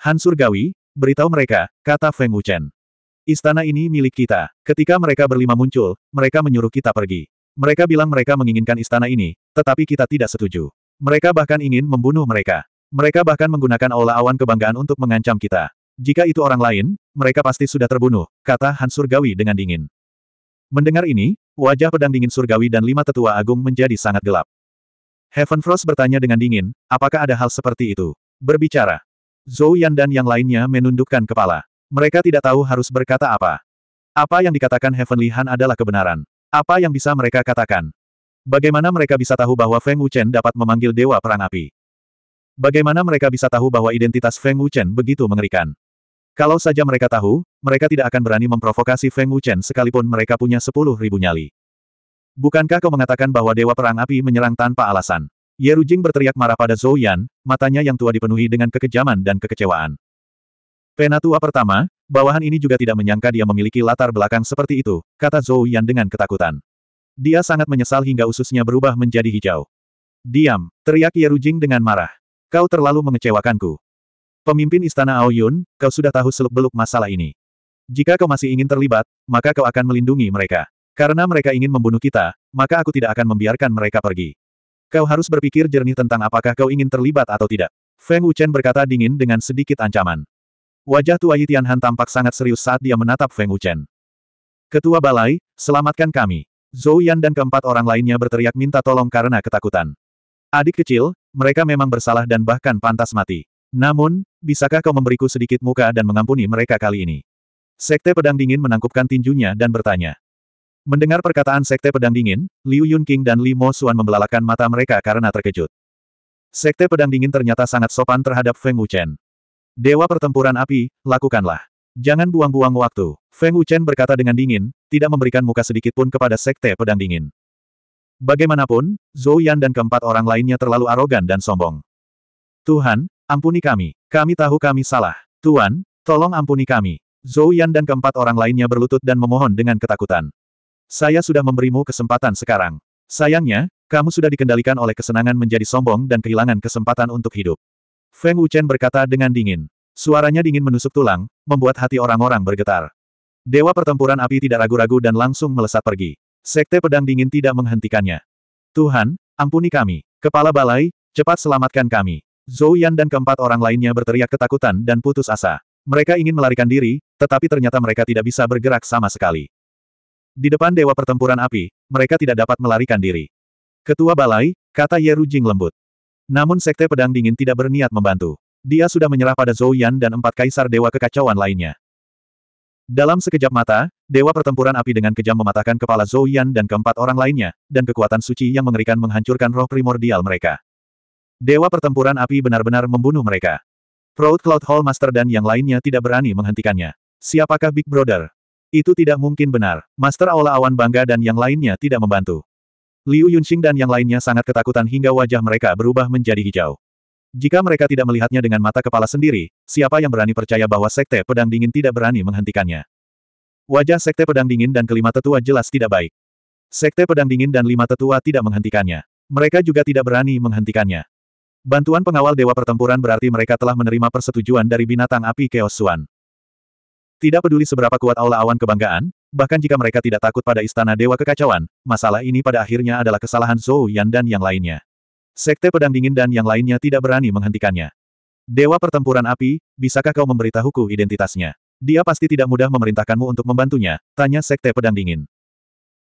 Han Surgawi, beritahu mereka, kata Feng Wuchen. Istana ini milik kita. Ketika mereka berlima muncul, mereka menyuruh kita pergi. Mereka bilang mereka menginginkan istana ini, tetapi kita tidak setuju. Mereka bahkan ingin membunuh mereka. Mereka bahkan menggunakan aula awan kebanggaan untuk mengancam kita. Jika itu orang lain, mereka pasti sudah terbunuh, kata Han Surgawi dengan dingin. Mendengar ini, wajah pedang dingin Surgawi dan lima tetua agung menjadi sangat gelap. Heaven Frost bertanya dengan dingin, apakah ada hal seperti itu? Berbicara. Zhou Yan dan yang lainnya menundukkan kepala. Mereka tidak tahu harus berkata apa. Apa yang dikatakan Heavenly Han adalah kebenaran. Apa yang bisa mereka katakan? Bagaimana mereka bisa tahu bahwa Feng Wuchen dapat memanggil Dewa Perang Api? Bagaimana mereka bisa tahu bahwa identitas Feng Wuchen begitu mengerikan? Kalau saja mereka tahu, mereka tidak akan berani memprovokasi Feng Wuchen sekalipun mereka punya sepuluh ribu nyali. Bukankah kau mengatakan bahwa Dewa Perang Api menyerang tanpa alasan? Ye Rujing berteriak marah pada Zhou Yan, matanya yang tua dipenuhi dengan kekejaman dan kekecewaan. Penatua pertama, bawahan ini juga tidak menyangka dia memiliki latar belakang seperti itu, kata Zhou Yan dengan ketakutan. Dia sangat menyesal hingga ususnya berubah menjadi hijau. Diam, teriak Rujing dengan marah. Kau terlalu mengecewakanku. Pemimpin Istana Aoyun, kau sudah tahu seluk-beluk masalah ini. Jika kau masih ingin terlibat, maka kau akan melindungi mereka. Karena mereka ingin membunuh kita, maka aku tidak akan membiarkan mereka pergi. Kau harus berpikir jernih tentang apakah kau ingin terlibat atau tidak. Feng Wuchen berkata dingin dengan sedikit ancaman. Wajah tua Yitianhan tampak sangat serius saat dia menatap Feng Wuchen. Ketua Balai, selamatkan kami. Zhou Yan dan keempat orang lainnya berteriak minta tolong karena ketakutan. Adik kecil, mereka memang bersalah dan bahkan pantas mati. Namun, bisakah kau memberiku sedikit muka dan mengampuni mereka kali ini? Sekte Pedang Dingin menangkupkan tinjunya dan bertanya. Mendengar perkataan Sekte Pedang Dingin, Liu Yunqing dan Li Mo Suan membelalakan mata mereka karena terkejut. Sekte Pedang Dingin ternyata sangat sopan terhadap Feng Wuchen. Dewa pertempuran api, lakukanlah. Jangan buang-buang waktu. Feng Wuchen berkata dengan dingin, tidak memberikan muka sedikit pun kepada sekte pedang dingin. Bagaimanapun, Zhou Yan dan keempat orang lainnya terlalu arogan dan sombong. Tuhan, ampuni kami. Kami tahu kami salah. Tuan, tolong ampuni kami. Zhou Yan dan keempat orang lainnya berlutut dan memohon dengan ketakutan. Saya sudah memberimu kesempatan sekarang. Sayangnya, kamu sudah dikendalikan oleh kesenangan menjadi sombong dan kehilangan kesempatan untuk hidup. Feng Wuchen berkata dengan dingin. Suaranya dingin menusuk tulang, membuat hati orang-orang bergetar. Dewa pertempuran api tidak ragu-ragu dan langsung melesat pergi. Sekte pedang dingin tidak menghentikannya. Tuhan, ampuni kami. Kepala balai, cepat selamatkan kami. Zhou Yan dan keempat orang lainnya berteriak ketakutan dan putus asa. Mereka ingin melarikan diri, tetapi ternyata mereka tidak bisa bergerak sama sekali. Di depan Dewa Pertempuran Api, mereka tidak dapat melarikan diri. Ketua Balai, kata Ye Rujing lembut. Namun Sekte Pedang Dingin tidak berniat membantu. Dia sudah menyerah pada Zhou Yan dan empat kaisar Dewa Kekacauan lainnya. Dalam sekejap mata, Dewa Pertempuran Api dengan kejam mematahkan kepala Zhou Yan dan keempat orang lainnya, dan kekuatan suci yang mengerikan menghancurkan roh primordial mereka. Dewa Pertempuran Api benar-benar membunuh mereka. Proud Cloud Hall Master dan yang lainnya tidak berani menghentikannya. Siapakah Big Brother? Itu tidak mungkin benar. Master Aula Awan bangga dan yang lainnya tidak membantu. Liu Yunxing dan yang lainnya sangat ketakutan hingga wajah mereka berubah menjadi hijau. Jika mereka tidak melihatnya dengan mata kepala sendiri, siapa yang berani percaya bahwa Sekte Pedang Dingin tidak berani menghentikannya? Wajah Sekte Pedang Dingin dan kelima tetua jelas tidak baik. Sekte Pedang Dingin dan lima tetua tidak menghentikannya. Mereka juga tidak berani menghentikannya. Bantuan pengawal Dewa Pertempuran berarti mereka telah menerima persetujuan dari binatang api Keosuan. Tidak peduli seberapa kuat aula awan kebanggaan, Bahkan jika mereka tidak takut pada istana Dewa Kekacauan, masalah ini pada akhirnya adalah kesalahan Zhou Yan dan yang lainnya. Sekte Pedang Dingin dan yang lainnya tidak berani menghentikannya. Dewa Pertempuran Api, bisakah kau memberitahuku identitasnya? Dia pasti tidak mudah memerintahkanmu untuk membantunya, tanya Sekte Pedang Dingin.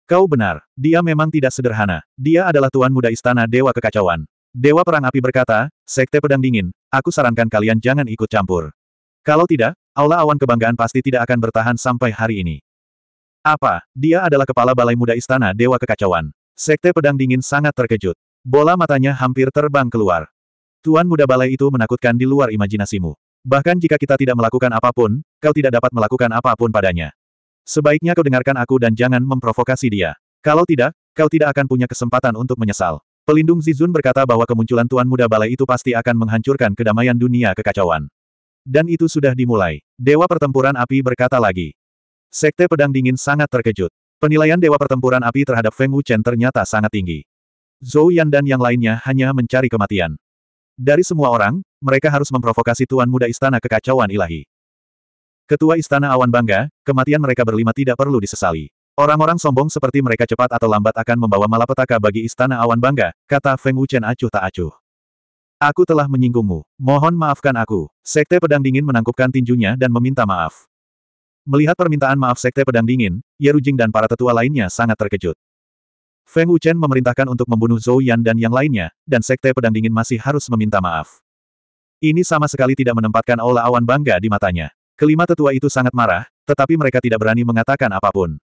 Kau benar, dia memang tidak sederhana. Dia adalah tuan muda istana Dewa Kekacauan. Dewa Perang Api berkata, Sekte Pedang Dingin, aku sarankan kalian jangan ikut campur. Kalau tidak, Aula Awan Kebanggaan pasti tidak akan bertahan sampai hari ini. Apa, dia adalah kepala balai muda istana Dewa Kekacauan. Sekte Pedang Dingin sangat terkejut. Bola matanya hampir terbang keluar. Tuan muda balai itu menakutkan di luar imajinasimu. Bahkan jika kita tidak melakukan apapun, kau tidak dapat melakukan apapun padanya. Sebaiknya kau dengarkan aku dan jangan memprovokasi dia. Kalau tidak, kau tidak akan punya kesempatan untuk menyesal. Pelindung Zizun berkata bahwa kemunculan Tuan Muda Balai itu pasti akan menghancurkan kedamaian dunia kekacauan. Dan itu sudah dimulai. Dewa Pertempuran Api berkata lagi. Sekte Pedang Dingin sangat terkejut. Penilaian Dewa Pertempuran Api terhadap Feng Wuchen ternyata sangat tinggi. Zhou Yan dan yang lainnya hanya mencari kematian. Dari semua orang, mereka harus memprovokasi Tuan Muda Istana Kekacauan Ilahi. Ketua Istana Awan bangga, kematian mereka berlima tidak perlu disesali. Orang-orang sombong seperti mereka cepat atau lambat akan membawa malapetaka bagi Istana Awan Bangga, kata Feng Wuchen acuh tak acuh. Aku telah menyinggungmu. Mohon maafkan aku. Sekte Pedang Dingin menangkupkan tinjunya dan meminta maaf. Melihat permintaan maaf Sekte Pedang Dingin, Yeru Jing dan para tetua lainnya sangat terkejut. Feng Wuchen memerintahkan untuk membunuh Zhou Yan dan yang lainnya, dan Sekte Pedang Dingin masih harus meminta maaf. Ini sama sekali tidak menempatkan aula awan bangga di matanya. Kelima tetua itu sangat marah, tetapi mereka tidak berani mengatakan apapun.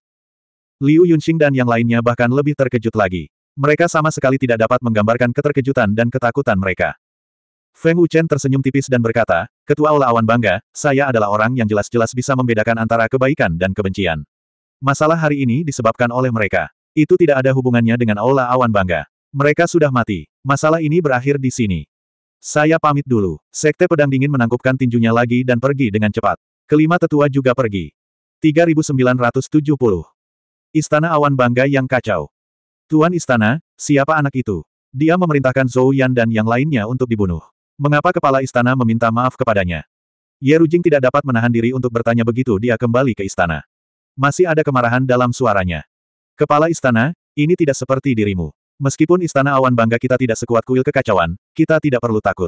Liu Yunxing dan yang lainnya bahkan lebih terkejut lagi. Mereka sama sekali tidak dapat menggambarkan keterkejutan dan ketakutan mereka. Feng Wuchen tersenyum tipis dan berkata, Ketua Ola Awan bangga, saya adalah orang yang jelas-jelas bisa membedakan antara kebaikan dan kebencian. Masalah hari ini disebabkan oleh mereka. Itu tidak ada hubungannya dengan Aula Awan Bangga. Mereka sudah mati. Masalah ini berakhir di sini. Saya pamit dulu. Sekte Pedang Dingin menangkupkan tinjunya lagi dan pergi dengan cepat. Kelima tetua juga pergi. 3970. Istana Awan Bangga yang kacau. Tuan Istana, siapa anak itu? Dia memerintahkan Zhou Yan dan yang lainnya untuk dibunuh. Mengapa kepala istana meminta maaf kepadanya? Ye Rujing tidak dapat menahan diri untuk bertanya begitu dia kembali ke istana. Masih ada kemarahan dalam suaranya. Kepala istana, ini tidak seperti dirimu. Meskipun istana awan bangga kita tidak sekuat kuil kekacauan, kita tidak perlu takut.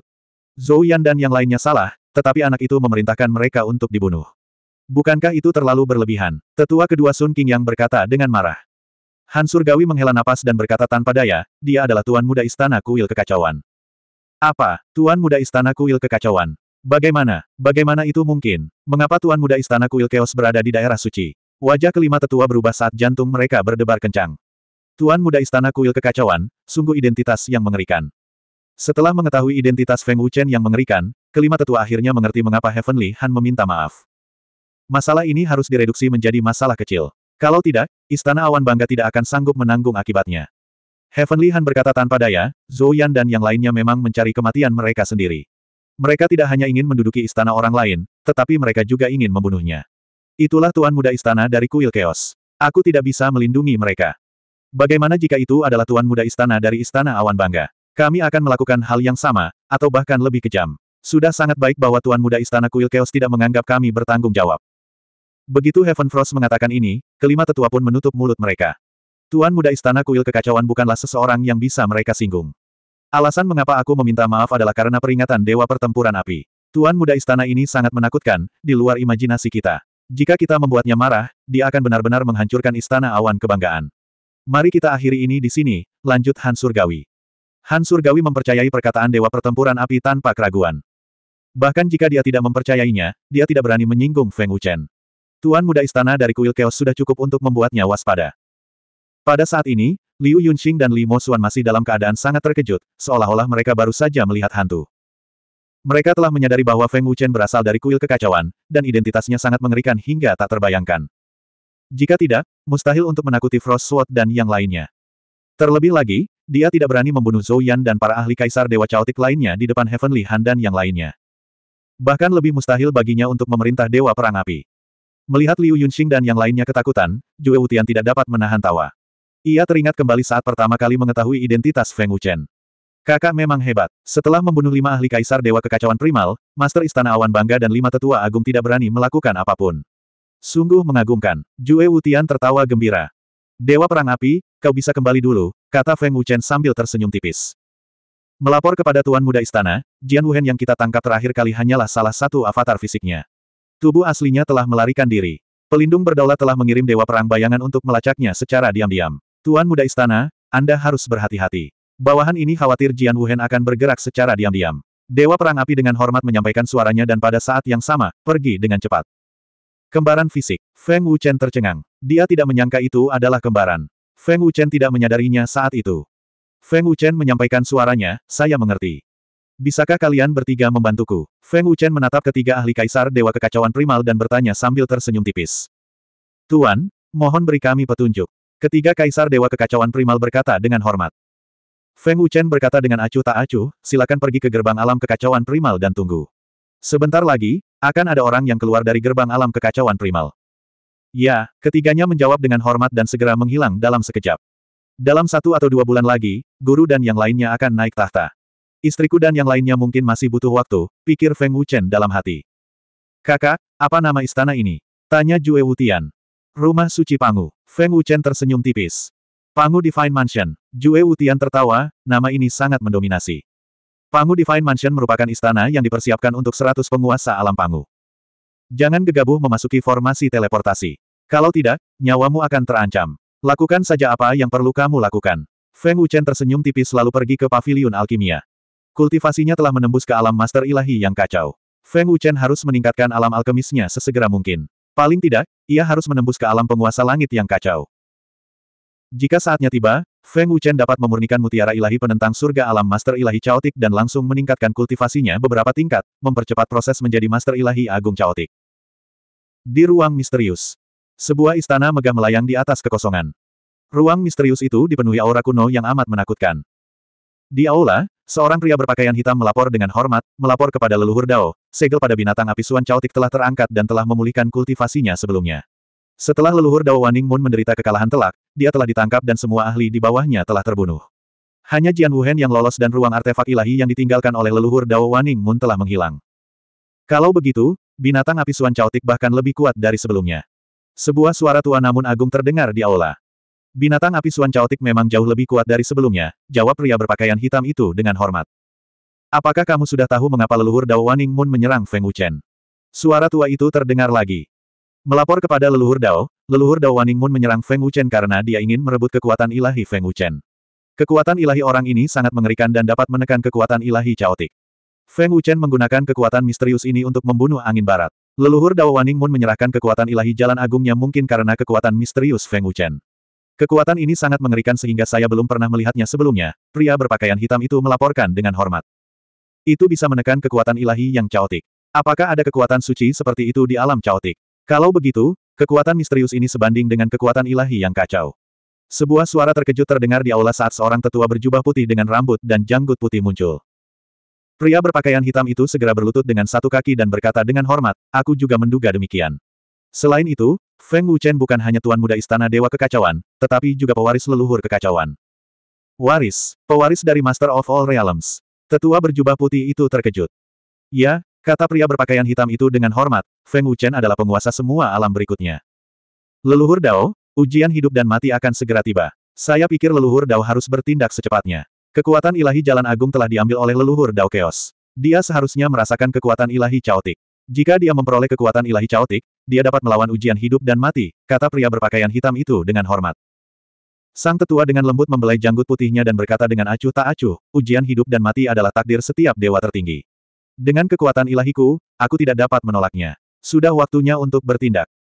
Zhou Yan dan yang lainnya salah, tetapi anak itu memerintahkan mereka untuk dibunuh. Bukankah itu terlalu berlebihan? Tetua kedua Sun King yang berkata dengan marah. Han Surgawi menghela napas dan berkata tanpa daya, dia adalah tuan muda istana kuil kekacauan. Apa, Tuan Muda Istana Kuil kekacauan? Bagaimana, bagaimana itu mungkin? Mengapa Tuan Muda Istana Kuil Keos berada di daerah suci? Wajah kelima tetua berubah saat jantung mereka berdebar kencang. Tuan Muda Istana Kuil kekacauan, sungguh identitas yang mengerikan. Setelah mengetahui identitas Feng Wuchen yang mengerikan, kelima tetua akhirnya mengerti mengapa Heavenly Han meminta maaf. Masalah ini harus direduksi menjadi masalah kecil. Kalau tidak, Istana Awan Bangga tidak akan sanggup menanggung akibatnya. Heavenly Han berkata tanpa daya, Zhou Yan dan yang lainnya memang mencari kematian mereka sendiri. Mereka tidak hanya ingin menduduki istana orang lain, tetapi mereka juga ingin membunuhnya. Itulah tuan muda istana dari kuil Chaos. Aku tidak bisa melindungi mereka. Bagaimana jika itu adalah tuan muda istana dari istana awan bangga? Kami akan melakukan hal yang sama, atau bahkan lebih kejam. Sudah sangat baik bahwa tuan muda istana kuil Chaos tidak menganggap kami bertanggung jawab. Begitu Heaven Frost mengatakan ini, kelima tetua pun menutup mulut mereka. Tuan muda istana kuil kekacauan bukanlah seseorang yang bisa mereka singgung. Alasan mengapa aku meminta maaf adalah karena peringatan Dewa Pertempuran Api. Tuan muda istana ini sangat menakutkan, di luar imajinasi kita. Jika kita membuatnya marah, dia akan benar-benar menghancurkan istana awan kebanggaan. Mari kita akhiri ini di sini, lanjut Han Surgawi. Han Surgawi mempercayai perkataan Dewa Pertempuran Api tanpa keraguan. Bahkan jika dia tidak mempercayainya, dia tidak berani menyinggung Feng Wuchen. Tuan muda istana dari kuil Chaos sudah cukup untuk membuatnya waspada. Pada saat ini, Liu Yunxing dan Li Mo Xuan masih dalam keadaan sangat terkejut, seolah-olah mereka baru saja melihat hantu. Mereka telah menyadari bahwa Feng Wuchen berasal dari kuil kekacauan, dan identitasnya sangat mengerikan hingga tak terbayangkan. Jika tidak, mustahil untuk menakuti Frost Sword dan yang lainnya. Terlebih lagi, dia tidak berani membunuh Zhou Yan dan para ahli kaisar Dewa Chaotic lainnya di depan Heavenly Han dan yang lainnya. Bahkan lebih mustahil baginya untuk memerintah Dewa Perang Api. Melihat Liu Yunxing dan yang lainnya ketakutan, Jue Wutian tidak dapat menahan tawa. Ia teringat kembali saat pertama kali mengetahui identitas Feng Wuchen. Kakak memang hebat. Setelah membunuh lima ahli kaisar Dewa Kekacauan Primal, Master Istana Awan Bangga dan lima tetua agung tidak berani melakukan apapun. Sungguh mengagumkan. Jue Wutian tertawa gembira. Dewa Perang Api, kau bisa kembali dulu, kata Feng Wuchen sambil tersenyum tipis. Melapor kepada Tuan Muda Istana, Jian Wuhen yang kita tangkap terakhir kali hanyalah salah satu avatar fisiknya. Tubuh aslinya telah melarikan diri. Pelindung berdaulat telah mengirim Dewa Perang Bayangan untuk melacaknya secara diam-diam. Tuan Muda Istana, Anda harus berhati-hati. Bawahan ini khawatir Jian Wuhen akan bergerak secara diam-diam. Dewa Perang Api dengan hormat menyampaikan suaranya dan pada saat yang sama, pergi dengan cepat. Kembaran fisik. Feng Wuchen tercengang. Dia tidak menyangka itu adalah kembaran. Feng Wuchen tidak menyadarinya saat itu. Feng Wuchen menyampaikan suaranya, saya mengerti. Bisakah kalian bertiga membantuku? Feng Wuchen menatap ketiga ahli kaisar Dewa Kekacauan Primal dan bertanya sambil tersenyum tipis. Tuan, mohon beri kami petunjuk. Ketiga kaisar dewa kekacauan primal berkata dengan hormat. Feng Wuchen berkata dengan acuh tak acuh, silakan pergi ke gerbang alam kekacauan primal dan tunggu. Sebentar lagi, akan ada orang yang keluar dari gerbang alam kekacauan primal. Ya, ketiganya menjawab dengan hormat dan segera menghilang dalam sekejap. Dalam satu atau dua bulan lagi, guru dan yang lainnya akan naik tahta. Istriku dan yang lainnya mungkin masih butuh waktu, pikir Feng Wuchen dalam hati. Kakak, apa nama istana ini? Tanya Jue Wutian. Rumah Suci Pangu. Feng Wuchen tersenyum tipis. Pangu Divine Mansion. Jue Wutian tertawa, nama ini sangat mendominasi. Pangu Divine Mansion merupakan istana yang dipersiapkan untuk 100 penguasa alam Pangu. Jangan gegabah memasuki formasi teleportasi. Kalau tidak, nyawamu akan terancam. Lakukan saja apa yang perlu kamu lakukan. Feng Wuchen tersenyum tipis lalu pergi ke pavilion alkimia. Kultivasinya telah menembus ke alam master ilahi yang kacau. Feng Wuchen harus meningkatkan alam alkemisnya sesegera mungkin. Paling tidak, ia harus menembus ke alam penguasa langit yang kacau. Jika saatnya tiba, Feng Wuchen dapat memurnikan mutiara ilahi penentang surga alam Master Ilahi Chaotic dan langsung meningkatkan kultivasinya beberapa tingkat, mempercepat proses menjadi Master Ilahi Agung Chaotic. Di ruang misterius, sebuah istana megah melayang di atas kekosongan. Ruang misterius itu dipenuhi aura kuno yang amat menakutkan. Di aula, seorang pria berpakaian hitam melapor dengan hormat, melapor kepada leluhur Dao, segel pada binatang api Suan Chaotik telah terangkat dan telah memulihkan kultivasinya sebelumnya. Setelah leluhur Dao Waning Moon menderita kekalahan telak, dia telah ditangkap dan semua ahli di bawahnya telah terbunuh. Hanya Jian Wuhen yang lolos dan ruang artefak ilahi yang ditinggalkan oleh leluhur Dao Waning Moon telah menghilang. Kalau begitu, binatang api Suan Chaotik bahkan lebih kuat dari sebelumnya. Sebuah suara tua namun agung terdengar di aula. Binatang api Suan Chaotik memang jauh lebih kuat dari sebelumnya, jawab pria berpakaian hitam itu dengan hormat. Apakah kamu sudah tahu mengapa leluhur Dao Waning Moon menyerang Feng Wuchen? Suara tua itu terdengar lagi. Melapor kepada leluhur Dao, leluhur Dao Waning Moon menyerang Feng Wuchen karena dia ingin merebut kekuatan ilahi Feng Wuchen. Kekuatan ilahi orang ini sangat mengerikan dan dapat menekan kekuatan ilahi caotik. Feng Wuchen menggunakan kekuatan misterius ini untuk membunuh angin barat. Leluhur Dao Waning Moon menyerahkan kekuatan ilahi jalan agungnya mungkin karena kekuatan misterius Feng Wuchen. Kekuatan ini sangat mengerikan sehingga saya belum pernah melihatnya sebelumnya, pria berpakaian hitam itu melaporkan dengan hormat. Itu bisa menekan kekuatan ilahi yang caotik. Apakah ada kekuatan suci seperti itu di alam caotik? Kalau begitu, kekuatan misterius ini sebanding dengan kekuatan ilahi yang kacau. Sebuah suara terkejut terdengar di aula saat seorang tetua berjubah putih dengan rambut dan janggut putih muncul. Pria berpakaian hitam itu segera berlutut dengan satu kaki dan berkata dengan hormat, aku juga menduga demikian. Selain itu, Feng Wuchen bukan hanya tuan muda istana dewa kekacauan, tetapi juga pewaris leluhur kekacauan. Waris, pewaris dari Master of All Realms. Tetua berjubah putih itu terkejut. Ya, kata pria berpakaian hitam itu dengan hormat, Feng Wuchen adalah penguasa semua alam berikutnya. Leluhur Dao, ujian hidup dan mati akan segera tiba. Saya pikir leluhur Dao harus bertindak secepatnya. Kekuatan ilahi jalan agung telah diambil oleh leluhur Dao Chaos. Dia seharusnya merasakan kekuatan ilahi caotik. Jika dia memperoleh kekuatan ilahi caotik, dia dapat melawan ujian hidup dan mati, kata pria berpakaian hitam itu dengan hormat. Sang tetua dengan lembut membelai janggut putihnya dan berkata dengan acuh tak acuh, ujian hidup dan mati adalah takdir setiap dewa tertinggi. Dengan kekuatan ilahiku, aku tidak dapat menolaknya. Sudah waktunya untuk bertindak.